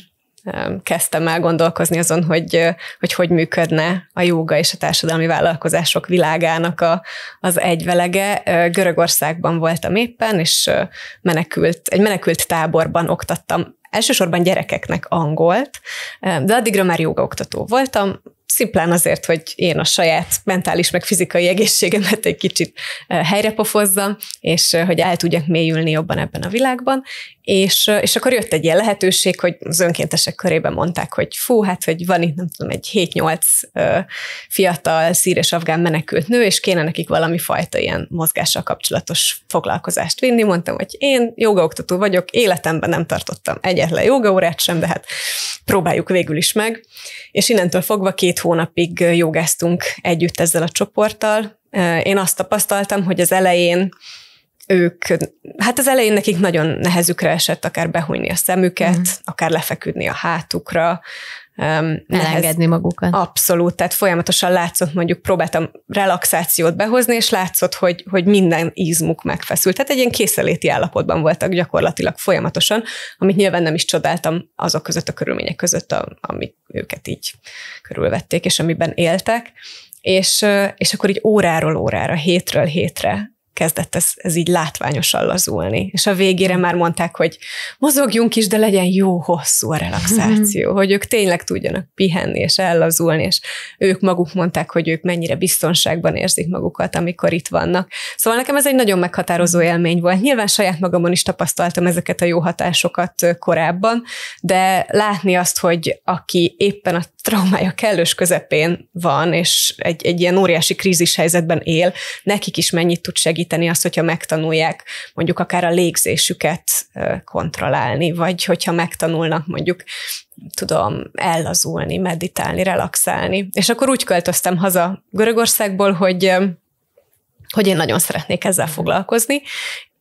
S3: kezdtem el gondolkozni azon, hogy, hogy hogy működne a jóga és a társadalmi vállalkozások világának a, az egyvelege. Görögországban voltam éppen, és menekült, egy menekült táborban oktattam elsősorban gyerekeknek angolt, de addigra már jogaoktató voltam, szimplán azért, hogy én a saját mentális meg fizikai egészségemet egy kicsit eh, helyrepofozzam, és eh, hogy el tudjak mélyülni jobban ebben a világban, és, eh, és akkor jött egy ilyen lehetőség, hogy az önkéntesek körében mondták, hogy fú, hát, hogy van itt, nem tudom, egy 7-8 fiatal szír és afgán menekült nő, és kéne nekik valami fajta ilyen mozgással kapcsolatos foglalkozást vinni. Mondtam, hogy én jogaoktató vagyok, életemben nem tartottam egyetlen jogaórát sem, de hát próbáljuk végül is meg. És innentől fogva két két hónapig jogáztunk együtt ezzel a csoporttal. Én azt tapasztaltam, hogy az elején ők, hát az elején nekik nagyon nehezükre esett akár behújni a szemüket, mm. akár lefeküdni a hátukra, elengedni magukat. Abszolút, tehát folyamatosan látszott, mondjuk próbáltam relaxációt behozni, és látszott, hogy, hogy minden izmuk megfeszült. Tehát egy ilyen készeléti állapotban voltak gyakorlatilag folyamatosan, amit nyilván nem is csodáltam azok között a körülmények között, a, amik őket így körülvették, és amiben éltek. És, és akkor így óráról órára, hétről hétre kezdett ez, ez így látványosan lazulni. És a végére már mondták, hogy mozogjunk is, de legyen jó hosszú a relaxáció, hogy ők tényleg tudjanak pihenni és ellazulni, és ők maguk mondták, hogy ők mennyire biztonságban érzik magukat, amikor itt vannak. Szóval nekem ez egy nagyon meghatározó élmény volt. Nyilván saját magamon is tapasztaltam ezeket a jó hatásokat korábban, de látni azt, hogy aki éppen a traumája kellős közepén van, és egy, egy ilyen óriási krízis helyzetben él, nekik is mennyit tud segíteni az, hogyha megtanulják mondjuk akár a légzésüket kontrollálni, vagy hogyha megtanulnak mondjuk tudom, ellazulni, meditálni, relaxálni. És akkor úgy költöztem haza Görögországból, hogy hogy én nagyon szeretnék ezzel foglalkozni,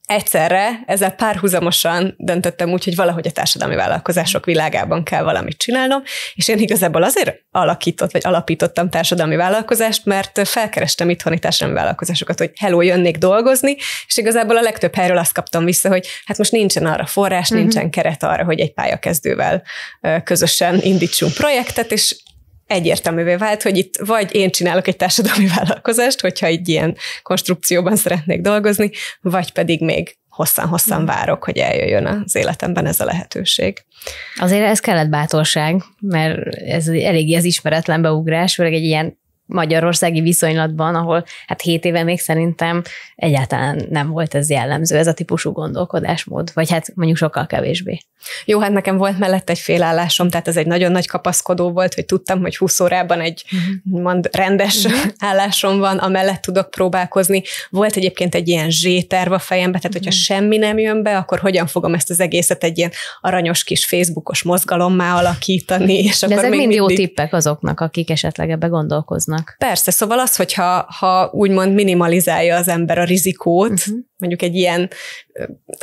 S3: egyszerre, ezzel párhuzamosan döntöttem úgy, hogy valahogy a társadalmi vállalkozások világában kell valamit csinálnom, és én igazából azért alakított, vagy alapítottam társadalmi vállalkozást, mert felkerestem itthoni társadalmi vállalkozásokat, hogy hello, jönnék dolgozni, és igazából a legtöbb helyről azt kaptam vissza, hogy hát most nincsen arra forrás, uh-huh. nincsen keret arra, hogy egy pályakezdővel közösen indítsunk projektet, és egyértelművé vált, hogy itt vagy én csinálok egy társadalmi vállalkozást, hogyha egy ilyen konstrukcióban szeretnék dolgozni, vagy pedig még hosszan-hosszan mm. várok, hogy eljöjjön az életemben ez a lehetőség. Azért ez
S1: kellett bátorság, mert ez eléggé az ismeretlen beugrás, főleg egy ilyen magyarországi viszonylatban, ahol hát hét éve még szerintem egyáltalán nem volt ez jellemző, ez a típusú gondolkodásmód, vagy hát mondjuk sokkal kevésbé.
S3: Jó, hát nekem volt mellett egy félállásom, tehát ez egy nagyon nagy kapaszkodó volt, hogy tudtam, hogy 20 órában egy mhm. mond, rendes mm-hmm. állásom van, amellett tudok próbálkozni. Volt egyébként egy ilyen zséterv a fejembe, tehát hogyha mm-hmm. semmi nem jön be, akkor hogyan fogom ezt az egészet egy ilyen aranyos kis Facebookos mozgalommá alakítani. És De akkor ezek még mind mindig... jó tippek
S1: azoknak, akik esetleg ebbe gondolkoznak hoznak.
S3: Persze, szóval az, hogyha ha úgymond minimalizálja az ember a rizikót, uh-huh. mondjuk egy ilyen,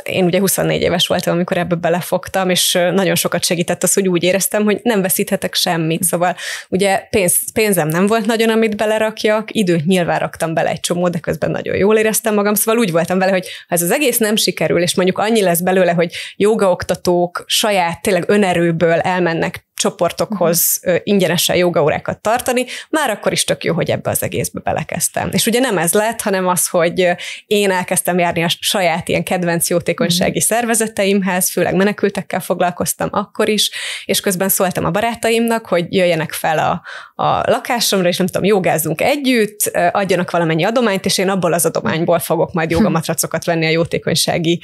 S3: én ugye 24 éves voltam, amikor ebbe belefogtam, és nagyon sokat segített az, hogy úgy éreztem, hogy nem veszíthetek semmit, mhm. szóval ugye pénz, pénzem nem volt nagyon, amit belerakjak, időt nyilván raktam bele egy csomó, de közben nagyon jól éreztem magam, szóval úgy voltam vele, hogy ha ez az egész nem sikerül, és mondjuk annyi lesz belőle, hogy jogaoktatók saját, tényleg önerőből elmennek csoportokhoz uh-huh. ingyenesen jogaórákat tartani, már akkor is tök jó, hogy ebbe az egészbe belekezdtem. És ugye nem ez lett, hanem az, hogy én elkezdtem járni a saját ilyen kedvenc jótékonysági uh-huh. szervezeteimhez, főleg menekültekkel foglalkoztam akkor is, és közben szóltam a barátaimnak, hogy jöjjenek fel a, a lakásomra, és nem tudom, jogázzunk együtt, adjanak valamennyi adományt, és én abból az adományból fogok majd hm. jogamatracokat venni a jótékonysági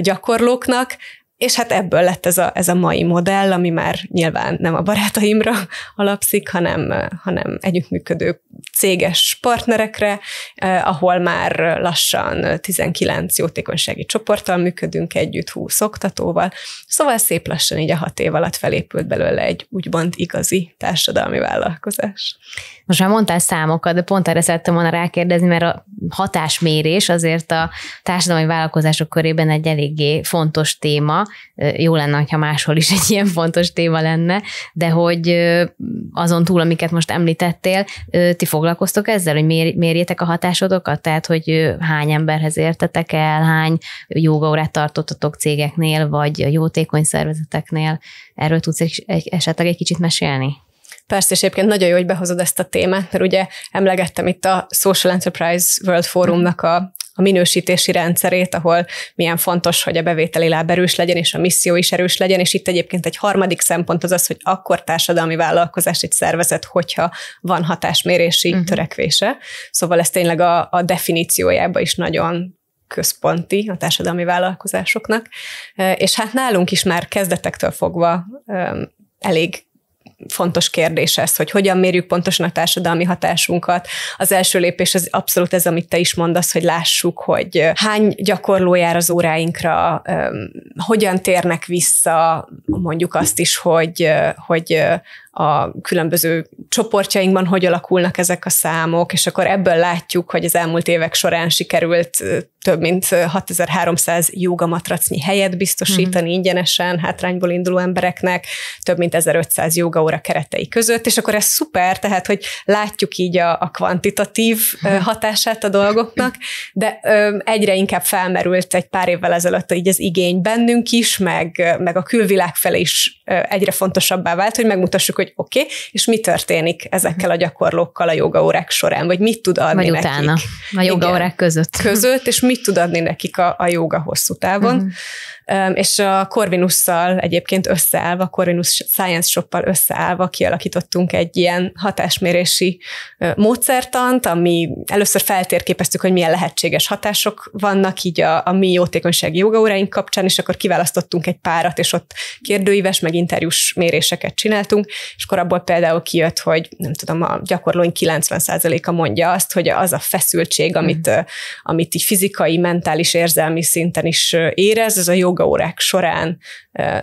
S3: gyakorlóknak, és hát ebből lett ez a, ez a mai modell, ami már nyilván nem a barátaimra alapszik, hanem, hanem együttműködő céges partnerekre, eh, ahol már lassan 19 jótékonysági csoporttal működünk együtt, 20 oktatóval. Szóval szép lassan így a hat év alatt felépült belőle egy úgymond igazi társadalmi vállalkozás.
S1: Most már mondtál számokat, de pont erre szerettem volna rákérdezni, mert a hatásmérés azért a társadalmi vállalkozások körében egy eléggé fontos téma, jó lenne, ha máshol is egy ilyen fontos téma lenne, de hogy azon túl, amiket most említettél, ti foglalkoztok ezzel, hogy mérjétek a hatásodokat? Tehát, hogy hány emberhez értetek el, hány jogaórát tartottatok cégeknél, vagy jótékony szervezeteknél? Erről tudsz esetleg egy kicsit mesélni?
S3: Persze, és egyébként nagyon jó, hogy behozod ezt a témát, mert ugye emlegettem itt a Social Enterprise World Forumnak a a minősítési rendszerét, ahol milyen fontos, hogy a bevételi láb erős legyen, és a misszió is erős legyen, és itt egyébként egy harmadik szempont az az, hogy akkor társadalmi vállalkozás egy szervezet, hogyha van hatásmérési uh-huh. törekvése. Szóval ez tényleg a, a definíciójába is nagyon központi a társadalmi vállalkozásoknak, és hát nálunk is már kezdetektől fogva elég fontos kérdés ez, hogy hogyan mérjük pontosan a társadalmi hatásunkat. Az első lépés az abszolút ez, amit te is mondasz, hogy lássuk, hogy hány gyakorló jár az óráinkra, hogyan térnek vissza, mondjuk azt is, hogy, hogy a különböző csoportjainkban hogy alakulnak ezek a számok, és akkor ebből látjuk, hogy az elmúlt évek során sikerült több mint 6300 jogamatracnyi helyet biztosítani uh-huh. ingyenesen hátrányból induló embereknek, több mint 1500 jogaóra keretei között, és akkor ez szuper, tehát hogy látjuk így a, a kvantitatív mhm. hatását a dolgoknak, de ö, egyre inkább felmerült egy pár évvel ezelőtt így az igény bennünk is, meg, meg a külvilág felé is egyre fontosabbá vált, hogy megmutassuk, hogy oké, okay, és mi történik ezekkel a gyakorlókkal a jogaórák során, vagy mit tud adni vagy nekik. utána, a jogaórák között. Között, és mit tud adni nekik a, a joga hosszú távon. Uh-huh és a Corvinusszal egyébként összeállva, a Corvinus Science Shoppal összeállva kialakítottunk egy ilyen hatásmérési módszertant, ami először feltérképeztük, hogy milyen lehetséges hatások vannak így a, a mi jótékonysági jogaóráink kapcsán, és akkor kiválasztottunk egy párat, és ott kérdőíves, meg interjús méréseket csináltunk, és akkor abból például kijött, hogy nem tudom, a gyakorlóink 90%-a mondja azt, hogy az a feszültség, amit, mm. amit így fizikai, mentális, érzelmi szinten is érez, ez a jog jogaórák során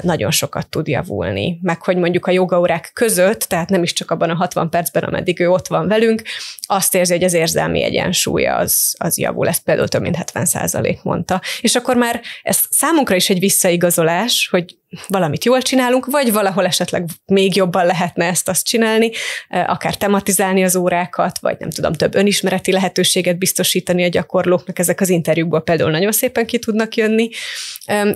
S3: nagyon sokat tud javulni. Meg hogy mondjuk a jogaórák között, tehát nem is csak abban a 60 percben, ameddig ő ott van velünk, azt érzi, hogy az érzelmi egyensúlya az, az javul. Ezt például több mint 70 százalék mondta. És akkor már ez számunkra is egy visszaigazolás, hogy valamit jól csinálunk, vagy valahol esetleg még jobban lehetne ezt azt csinálni, akár tematizálni az órákat, vagy nem tudom, több önismereti lehetőséget biztosítani a gyakorlóknak, ezek az interjúkból például nagyon szépen ki tudnak jönni,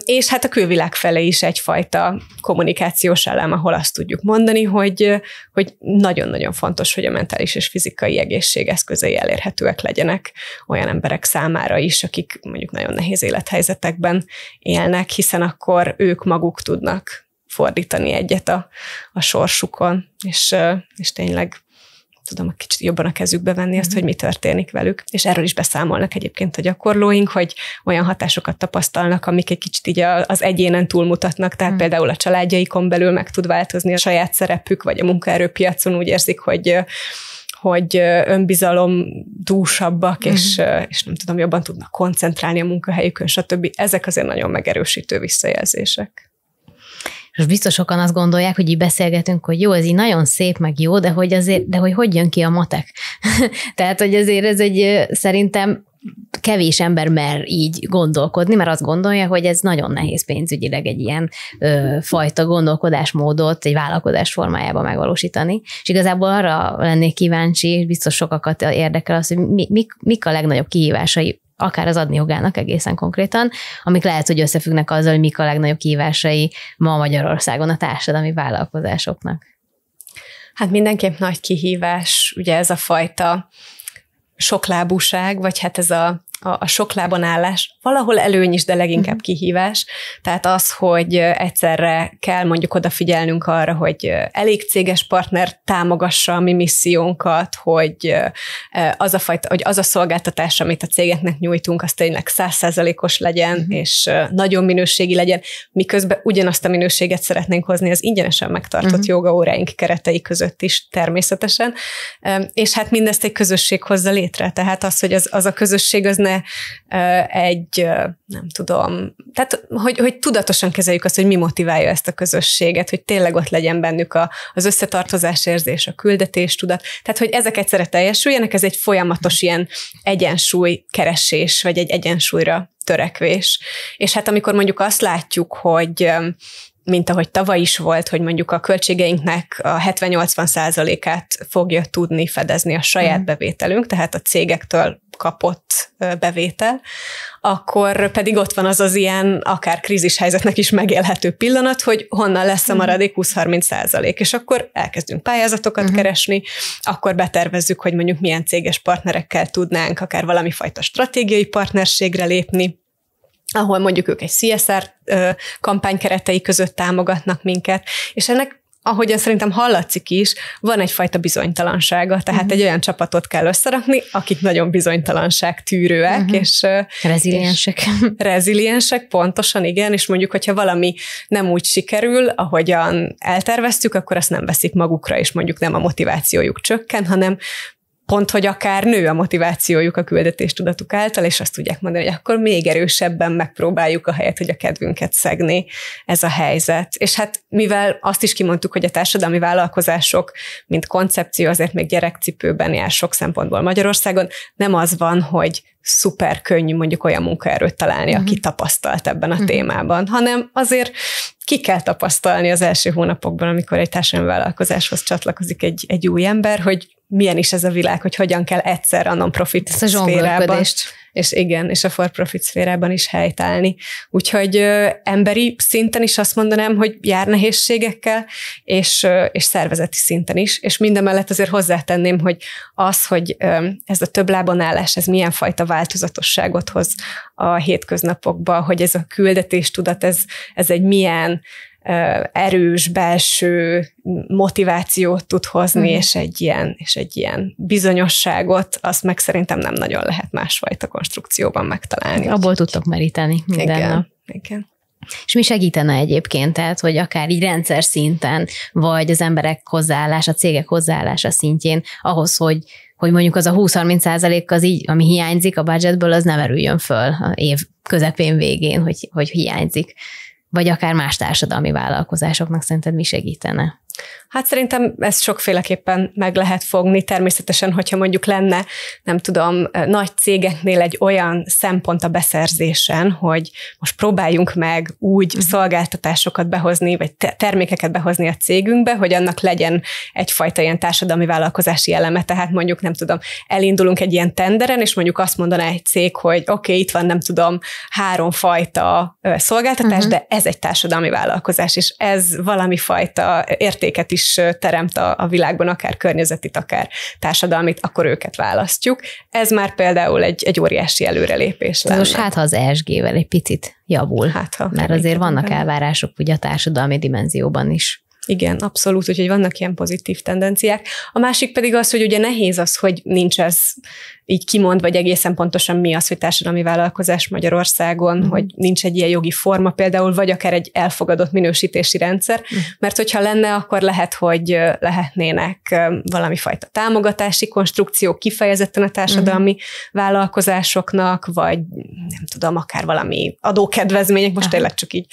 S3: és hát a külvilág felé is egyfajta kommunikációs elem, ahol azt tudjuk mondani, hogy, hogy nagyon-nagyon fontos, hogy a mentális és fizikai egészség eszközei elérhetőek legyenek olyan emberek számára is, akik mondjuk nagyon nehéz élethelyzetekben élnek, hiszen akkor ők maguk maguk tudnak fordítani egyet a, a sorsukon, és, és tényleg tudom kicsit jobban a kezükbe venni azt, hogy mi történik velük. És erről is beszámolnak egyébként a gyakorlóink, hogy olyan hatásokat tapasztalnak, amik egy kicsit így az egyénen túlmutatnak, tehát mm. például a családjaikon belül meg tud változni a saját szerepük, vagy a munkaerőpiacon úgy érzik, hogy hogy önbizalom dúsabbak, mm. és, hmm. és nem tudom, jobban tudnak koncentrálni a munkahelyükön, stb. Ezek azért nagyon megerősítő visszajelzések
S1: és biztos sokan azt gondolják, hogy így beszélgetünk, hogy jó, ez így nagyon szép, meg jó, de hogy azért, de hogy hogy jön ki a matek? Tehát, hogy azért ez egy szerintem kevés ember mer így gondolkodni, mert azt gondolja, hogy ez nagyon nehéz pénzügyileg egy ilyen ö, fajta gondolkodásmódot egy vállalkozás formájába megvalósítani. És igazából arra lennék kíváncsi, és biztos sokakat érdekel az, hogy mi, mik, mik a legnagyobb kihívásai akár az adni jogának egészen konkrétan, amik lehet, hogy összefüggnek azzal, hogy mik a legnagyobb kívásai ma Magyarországon a társadalmi vállalkozásoknak.
S3: Hát mindenképp nagy kihívás, ugye ez a fajta soklábúság, vagy hát ez a a, a sok lábon állás valahol előny is, de leginkább mhm. kihívás. Tehát az, hogy egyszerre kell mondjuk odafigyelnünk arra, hogy elég céges partner támogassa a mi missziónkat, hogy az a, fajta, hogy az a szolgáltatás, amit a cégeknek nyújtunk, az tényleg százszerzalékos legyen, uh-huh. és nagyon minőségi legyen, miközben ugyanazt a minőséget szeretnénk hozni az ingyenesen megtartott uh-huh. jogaóráink keretei között is természetesen. És hát mindezt egy közösség hozza létre. Tehát az, hogy az, az a közösség az nem lenne egy, nem tudom, tehát hogy, hogy tudatosan kezeljük azt, hogy mi motiválja ezt a közösséget, hogy tényleg ott legyen bennük a, az összetartozás érzés, a küldetés tudat, tehát hogy ezek egyszerre teljesüljenek, ez egy folyamatos ilyen egyensúly keresés, vagy egy egyensúlyra törekvés. És hát amikor mondjuk azt látjuk, hogy mint ahogy tavaly is volt, hogy mondjuk a költségeinknek a 70-80 százalékát fogja tudni fedezni a saját mhm. bevételünk, tehát a cégektől kapott bevétel, akkor pedig ott van az az ilyen akár krízis helyzetnek is megélhető pillanat, hogy honnan lesz a mhm. maradék 20-30 százalék, és akkor elkezdünk pályázatokat uh-huh. keresni, akkor betervezzük, hogy mondjuk milyen céges partnerekkel tudnánk akár valami fajta stratégiai partnerségre lépni, ahol mondjuk ők egy CSR kampány keretei között támogatnak minket, és ennek ahogyan szerintem hallatszik is, van egyfajta bizonytalansága, tehát uh-huh. egy olyan csapatot kell összerakni, akik nagyon bizonytalanság tűrőek, uh-huh. Mhm. és... Reziliensek. És reziliensek, pontosan, igen, és mondjuk, hogyha valami nem úgy sikerül, ahogyan elterveztük, akkor azt nem veszik magukra, és mondjuk nem a motivációjuk csökken, hanem pont, hogy akár nő a motivációjuk a küldetéstudatuk tudatuk által, és azt tudják mondani, hogy akkor még erősebben megpróbáljuk a helyet, hogy a kedvünket szegni ez a helyzet. És hát mivel azt is kimondtuk, hogy a társadalmi vállalkozások, mint koncepció azért még gyerekcipőben jár sok szempontból Magyarországon, nem az van, hogy szuper könnyű mondjuk olyan munkaerőt találni, aki mhm. tapasztalt ebben a mhm. témában, hanem azért ki kell tapasztalni az első hónapokban, amikor egy társadalmi vállalkozáshoz csatlakozik egy, egy új ember, hogy milyen is ez a világ, hogy hogyan kell egyszer a non-profit a szférában. És igen, és a for-profit szférában is helytállni. Úgyhogy ö, emberi szinten is azt mondanám, hogy jár nehézségekkel, és, ö, és szervezeti szinten is. És mindemellett azért hozzátenném, hogy az, hogy ö, ez a több lábon állás, ez milyen fajta változatosságot hoz a hétköznapokba, hogy ez a tudat, ez, ez egy milyen erős belső motivációt tud hozni, mm. és, egy ilyen, és egy ilyen bizonyosságot, azt meg szerintem nem nagyon lehet másfajta konstrukcióban megtalálni. Abból
S1: úgy, tudtok meríteni minden igen, nap. Igen. És mi segítene egyébként, tehát, hogy akár így rendszer szinten, vagy az emberek hozzáállása, cégek hozzáállása szintjén ahhoz, hogy, hogy mondjuk az a 20-30 százalék az így, ami hiányzik a budgetből, az nem erüljön föl a év közepén végén, hogy, hogy hiányzik vagy akár más társadalmi vállalkozásoknak szerinted mi segítene?
S3: Hát szerintem ezt sokféleképpen meg lehet fogni, természetesen, hogyha mondjuk lenne, nem tudom, nagy cégeknél egy olyan szempont a beszerzésen, hogy most próbáljunk meg úgy mm. szolgáltatásokat behozni, vagy termékeket behozni a cégünkbe, hogy annak legyen egyfajta ilyen társadalmi vállalkozási eleme, tehát mondjuk nem tudom, elindulunk egy ilyen tenderen, és mondjuk azt mondaná egy cég, hogy oké, okay, itt van nem tudom, három fajta szolgáltatás, uh-huh. Mm-hmm. de ez egy társadalmi vállalkozás, és ez valami fajta érték értéket is teremt a, a világban, akár környezetit, akár társadalmit, akkor őket választjuk. Ez már például egy, egy óriási előrelépés lenne. Most hát,
S1: ha az ESG-vel egy picit javul, hát, ha mert
S3: azért vannak elvárások ugye a társadalmi dimenzióban is. Igen, abszolút, úgyhogy vannak ilyen pozitív tendenciák. A másik pedig az, hogy ugye nehéz az, hogy nincs ez így kimond, vagy egészen pontosan mi az, hogy társadalmi vállalkozás Magyarországon, uh-huh. hogy nincs egy ilyen jogi forma például, vagy akár egy elfogadott minősítési rendszer, uh-huh. mert hogyha lenne, akkor lehet, hogy lehetnének valami fajta támogatási konstrukciók kifejezetten a társadalmi uh-huh. vállalkozásoknak, vagy nem tudom, akár valami adókedvezmények, most uh-huh. tényleg csak így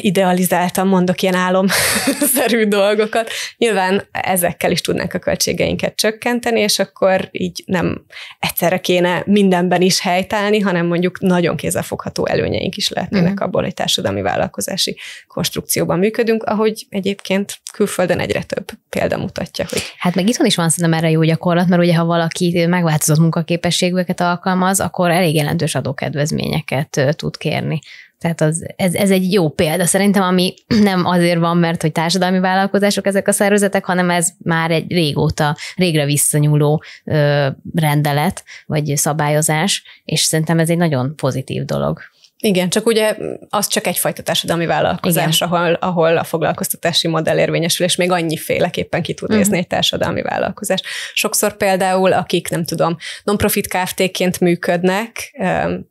S3: Idealizáltam, mondok ilyen álomszerű dolgokat. Nyilván ezekkel is tudnánk a költségeinket csökkenteni, és akkor így nem egyszerre kéne mindenben is helytállni, hanem mondjuk nagyon kézzelfogható előnyeink is lehetnének mm. huh abból, hogy társadalmi vállalkozási konstrukcióban működünk, ahogy egyébként külföldön egyre több példa mutatja. Hogy...
S1: Hát meg itthon is van szerintem erre jó gyakorlat, mert ugye ha valaki megváltozott munkaképességüket alkalmaz, akkor elég jelentős adókedvezményeket tud kérni tehát az, ez, ez egy jó példa szerintem, ami nem azért van, mert hogy társadalmi vállalkozások ezek a szervezetek, hanem ez már egy régóta, régre visszanyúló ö, rendelet, vagy szabályozás, és szerintem ez egy nagyon pozitív dolog.
S3: Igen, csak ugye az csak egyfajta társadalmi vállalkozás, ahol, ahol a foglalkoztatási modell érvényesül, és még annyi féleképpen ki tud nézni uh-huh. egy társadalmi vállalkozás. Sokszor például, akik nem tudom, non-profit kft-ként működnek,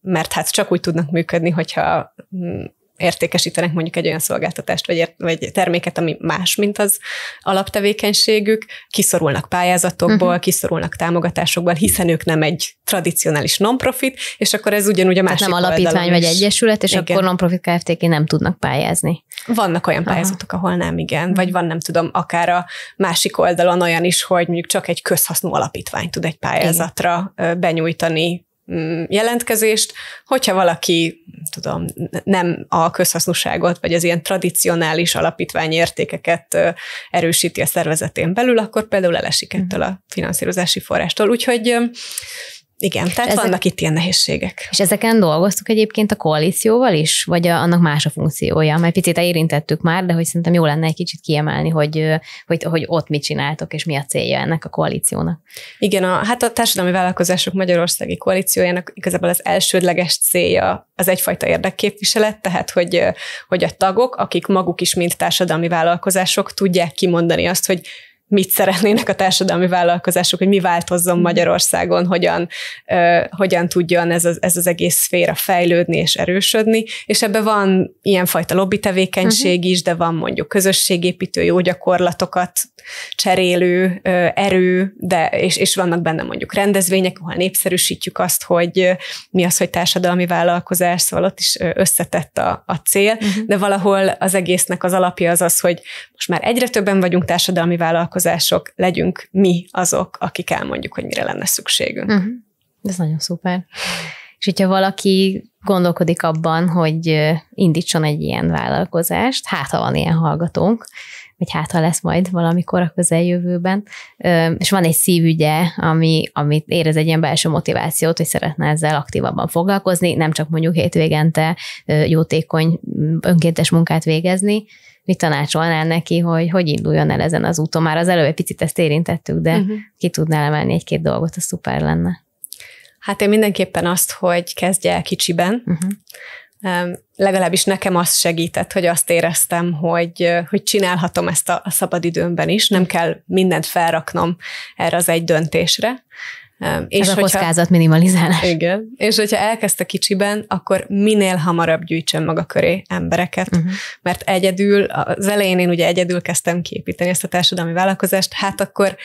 S3: mert hát csak úgy tudnak működni, hogyha mm, értékesítenek mondjuk egy olyan szolgáltatást vagy, ért, vagy terméket, ami más, mint az alaptevékenységük, kiszorulnak pályázatokból, uh-huh. kiszorulnak támogatásokból, hiszen ők nem egy tradicionális non-profit, és akkor ez ugyanúgy a másik Tehát nem alapítvány vagy egyesület, és igen. akkor non-profit
S1: KFT-ké nem tudnak pályázni.
S3: Vannak olyan pályázatok, ahol nem, igen, uh-huh. vagy van nem tudom, akár a másik oldalon olyan is, hogy mondjuk csak egy közhasznú alapítvány tud egy pályázatra igen. benyújtani Mm, jelentkezést, hogyha valaki, tudom, nem a közhasznúságot, vagy az ilyen tradicionális alapítvány értékeket erősíti a szervezetén belül, akkor például elesik ettől a mhm. finanszírozási forrástól. Úgyhogy igen, tehát ezek, vannak itt ilyen nehézségek. És ezeken dolgoztuk egyébként a
S1: koalícióval is, vagy a, annak más a funkciója? Mert picit érintettük már, de hogy szerintem jó lenne egy kicsit kiemelni, hogy, hogy,
S3: hogy ott mit csináltok, és mi a célja ennek a koalíciónak. Igen, a, hát a Társadalmi Vállalkozások Magyarországi Koalíciójának igazából az elsődleges célja az egyfajta érdekképviselet, tehát hogy, hogy a tagok, akik maguk is mint társadalmi vállalkozások tudják kimondani azt, hogy mit szeretnének a társadalmi vállalkozások, hogy mi változzon Magyarországon, hogyan, uh, hogyan tudjon ez az, ez az egész szféra fejlődni és erősödni, és ebbe van ilyenfajta lobby tevékenység uh-huh. is, de van mondjuk közösségépítő, jó gyakorlatokat cserélő uh, erő, de és, és vannak benne mondjuk rendezvények, ahol népszerűsítjük azt, hogy uh, mi az, hogy társadalmi vállalkozás, szóval ott is összetett a, a cél, uh-huh. de valahol az egésznek az alapja az az, hogy most már egyre többen vagyunk társadalmi vállalkozások, vállalkozások, legyünk mi azok, akik elmondjuk, hogy mire lenne szükségünk. Uh-huh.
S1: Ez nagyon szuper. És hogyha valaki gondolkodik abban, hogy indítson egy ilyen vállalkozást, hát ha van ilyen hallgatónk, vagy hát ha lesz majd valamikor a közeljövőben, és van egy szívügye, ami, amit érez egy ilyen belső motivációt, hogy szeretne ezzel aktívabban foglalkozni, nem csak mondjuk hétvégente jótékony önkéntes munkát végezni, mit tanácsolnál neki, hogy hogy induljon el ezen az úton? Már az előbb egy picit ezt érintettük, de uh-huh. ki tudnál emelni egy-két dolgot, az szuper lenne.
S3: Hát én mindenképpen azt, hogy kezdje el kicsiben. Uh-huh. legalábbis nekem az segített, hogy azt éreztem, hogy, hogy csinálhatom ezt a, a szabadidőmben is, nem kell mindent felraknom erre az egy döntésre, és Ez a kockázat minimalizálás. Igen. És hogyha elkezdte kicsiben, akkor minél hamarabb gyűjtsön maga köré embereket, uh-huh. mert egyedül, az elején én ugye egyedül kezdtem képíteni ezt a társadalmi vállalkozást, hát akkor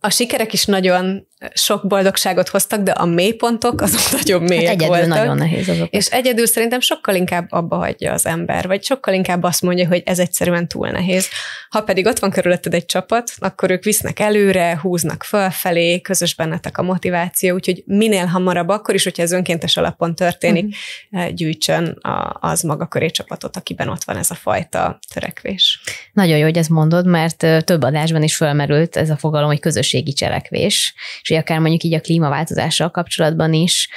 S3: a sikerek is nagyon sok boldogságot hoztak, de a mélypontok azok nagyon mélyek hát egyedül voltak. nagyon nehéz azok. És egyedül szerintem sokkal inkább abba hagyja az ember, vagy sokkal inkább azt mondja, hogy ez egyszerűen túl nehéz. Ha pedig ott van körülötted egy csapat, akkor ők visznek előre, húznak fölfelé, közös bennetek a motiváció, úgyhogy minél hamarabb, akkor is, hogyha ez önkéntes alapon történik, uh-huh. gyűjtsön a, az maga köré csapatot, akiben ott van ez a fajta törekvés.
S1: Nagyon jó, hogy ezt mondod, mert több adásban is fölmerült ez a fogalom, hogy közösségi cselekvés, és és akár mondjuk így a klímaváltozással kapcsolatban is,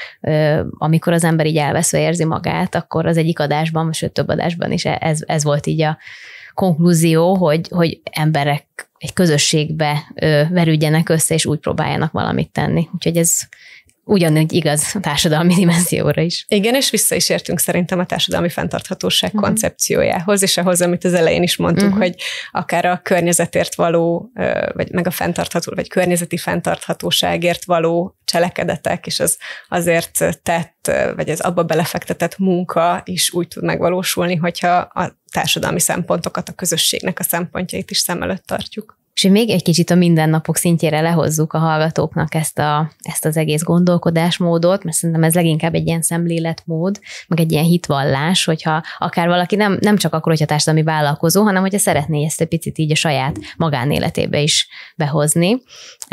S1: amikor az ember így elveszve érzi magát, akkor az egyik adásban, sőt több adásban is e- ez, ez volt így a konklúzió, hogy, hogy emberek egy közösségbe verüljenek össze, és úgy próbáljanak valamit tenni.
S3: Úgyhogy ez ugyanúgy igaz a társadalmi dimenzióra is. Igen, és vissza is értünk szerintem a társadalmi fenntarthatóság uh-huh. koncepciójához, és ahhoz, amit az elején is mondtuk, uh-huh. hogy akár a környezetért való, vagy meg a fenntartható, vagy környezeti fenntarthatóságért való cselekedetek, és az azért tett, vagy az abba belefektetett munka is úgy tud megvalósulni, hogyha a társadalmi szempontokat, a közösségnek a szempontjait is szem előtt tartjuk.
S1: És még egy kicsit a mindennapok szintjére lehozzuk a hallgatóknak ezt, a, ezt az egész gondolkodásmódot, mert szerintem ez leginkább egy ilyen szemléletmód, meg egy ilyen hitvallás, hogyha akár valaki nem, nem csak akkor, hogyha társadalmi vállalkozó, hanem hogyha szeretné ezt egy picit így a saját magánéletébe is behozni.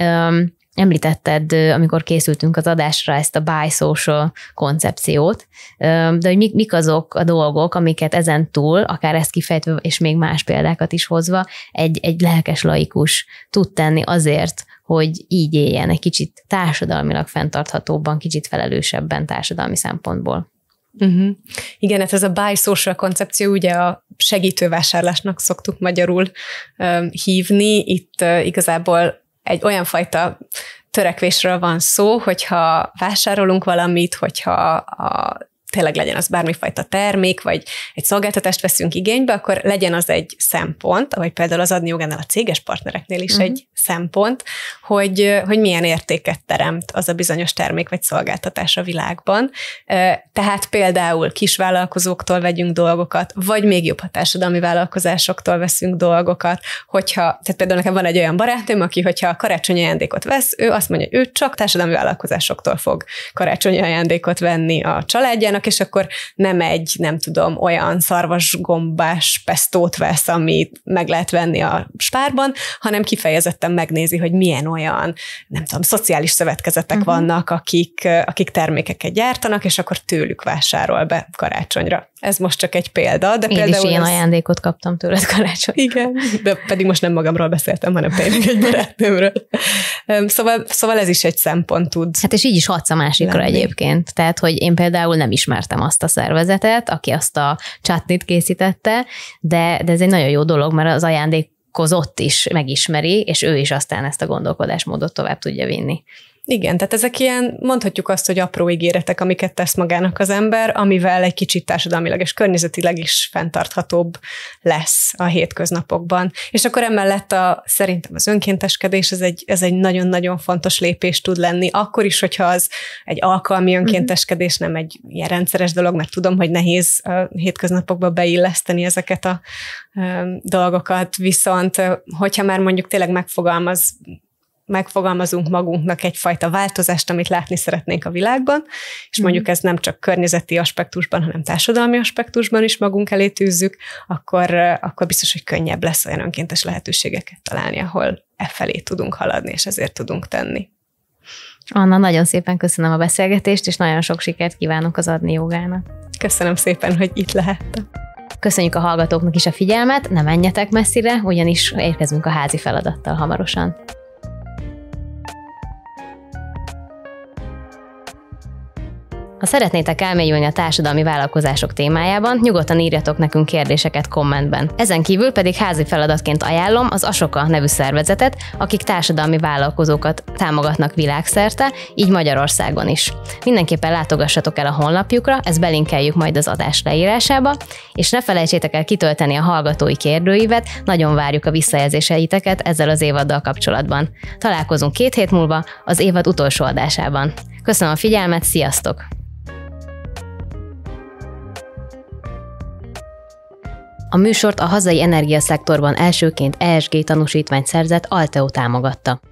S1: Üm, Említetted, amikor készültünk az adásra ezt a buy social koncepciót, de hogy mik, mik azok a dolgok, amiket ezen túl, akár ezt kifejtve, és még más példákat is hozva, egy, egy lelkes laikus tud tenni azért, hogy így éljen egy kicsit társadalmilag fenntarthatóbban, kicsit felelősebben társadalmi szempontból.
S3: Uh-huh. Igen, hát ez a buy social koncepció, ugye a segítővásárlásnak szoktuk magyarul uh, hívni. Itt uh, igazából egy olyan fajta törekvésről van szó, hogyha vásárolunk valamit, hogyha a tényleg legyen az bármifajta termék, vagy egy szolgáltatást veszünk igénybe, akkor legyen az egy szempont, vagy például az adni jogánál a céges partnereknél is uh-huh. egy szempont, hogy, hogy milyen értéket teremt az a bizonyos termék vagy szolgáltatás a világban. Tehát például kisvállalkozóktól vegyünk dolgokat, vagy még jobb, társadalmi vállalkozásoktól veszünk dolgokat, hogyha, tehát például nekem van egy olyan barátom, aki, hogyha a karácsonyi ajándékot vesz, ő azt mondja, hogy ő csak társadalmi vállalkozásoktól fog karácsonyi ajándékot venni a családjának, és akkor nem egy, nem tudom, olyan szarvasgombás pestót vesz, amit meg lehet venni a spárban, hanem kifejezetten szívesen megnézi, hogy milyen olyan, nem tudom, szociális szövetkezetek uh-huh. vannak, akik, akik termékeket gyártanak, és akkor tőlük vásárol be karácsonyra. Ez most csak egy példa. De Én például is ilyen az...
S1: ajándékot kaptam tőled karácsonyra.
S3: Igen, de pedig most nem magamról beszéltem, hanem tényleg egy barátnőmről. Szóval, szóval ez is egy szempont
S1: tud. Hát és így is hatsz a másikra lenni. egyébként. Tehát, hogy én például nem ismertem azt a szervezetet, aki azt a csatnit készítette, de, de ez egy nagyon jó dolog, mert az ajándék
S3: találkozott is megismeri, és ő is aztán ezt a gondolkodásmódot tovább tudja vinni. Igen, tehát ezek ilyen, mondhatjuk azt, hogy apró ígéretek, amiket tesz magának az ember, amivel egy kicsit társadalmilag és környezetileg is fenntarthatóbb lesz a hétköznapokban. És akkor emellett a, szerintem az önkénteskedés, ez egy, ez egy nagyon-nagyon fontos lépés tud lenni, akkor is, hogyha az egy alkalmi mhm. önkénteskedés, nem egy ilyen rendszeres dolog, mert tudom, hogy nehéz a hétköznapokba beilleszteni ezeket a dolgokat, viszont hogyha már mondjuk tényleg megfogalmaz megfogalmazunk magunknak egyfajta változást, amit látni szeretnénk a világban, és mhm. mondjuk ez nem csak környezeti aspektusban, hanem társadalmi aspektusban is magunk elé tűzzük, akkor, akkor biztos, hogy könnyebb lesz olyan önkéntes lehetőségeket találni, ahol e felé tudunk haladni, és ezért tudunk tenni.
S1: Anna, nagyon szépen köszönöm a beszélgetést, és nagyon sok sikert kívánok az adni jogának. Köszönöm szépen, hogy itt lehettem. Köszönjük a hallgatóknak is a figyelmet, ne menjetek messzire, ugyanis érkezünk a házi feladattal hamarosan. Ha szeretnétek elmélyülni a társadalmi vállalkozások témájában, nyugodtan írjatok nekünk kérdéseket kommentben. Ezen kívül pedig házi feladatként ajánlom az Asoka nevű szervezetet, akik társadalmi vállalkozókat támogatnak világszerte, így Magyarországon is. Mindenképpen látogassatok el a honlapjukra, ezt belinkeljük majd az adás leírásába, és ne felejtsétek el kitölteni a hallgatói kérdőívet, nagyon várjuk a visszajelzéseiteket ezzel az évaddal kapcsolatban. Találkozunk két hét múlva az évad utolsó adásában. Köszönöm a figyelmet, sziasztok! A műsort a hazai energiaszektorban elsőként ESG tanúsítványt szerzett Alteo támogatta.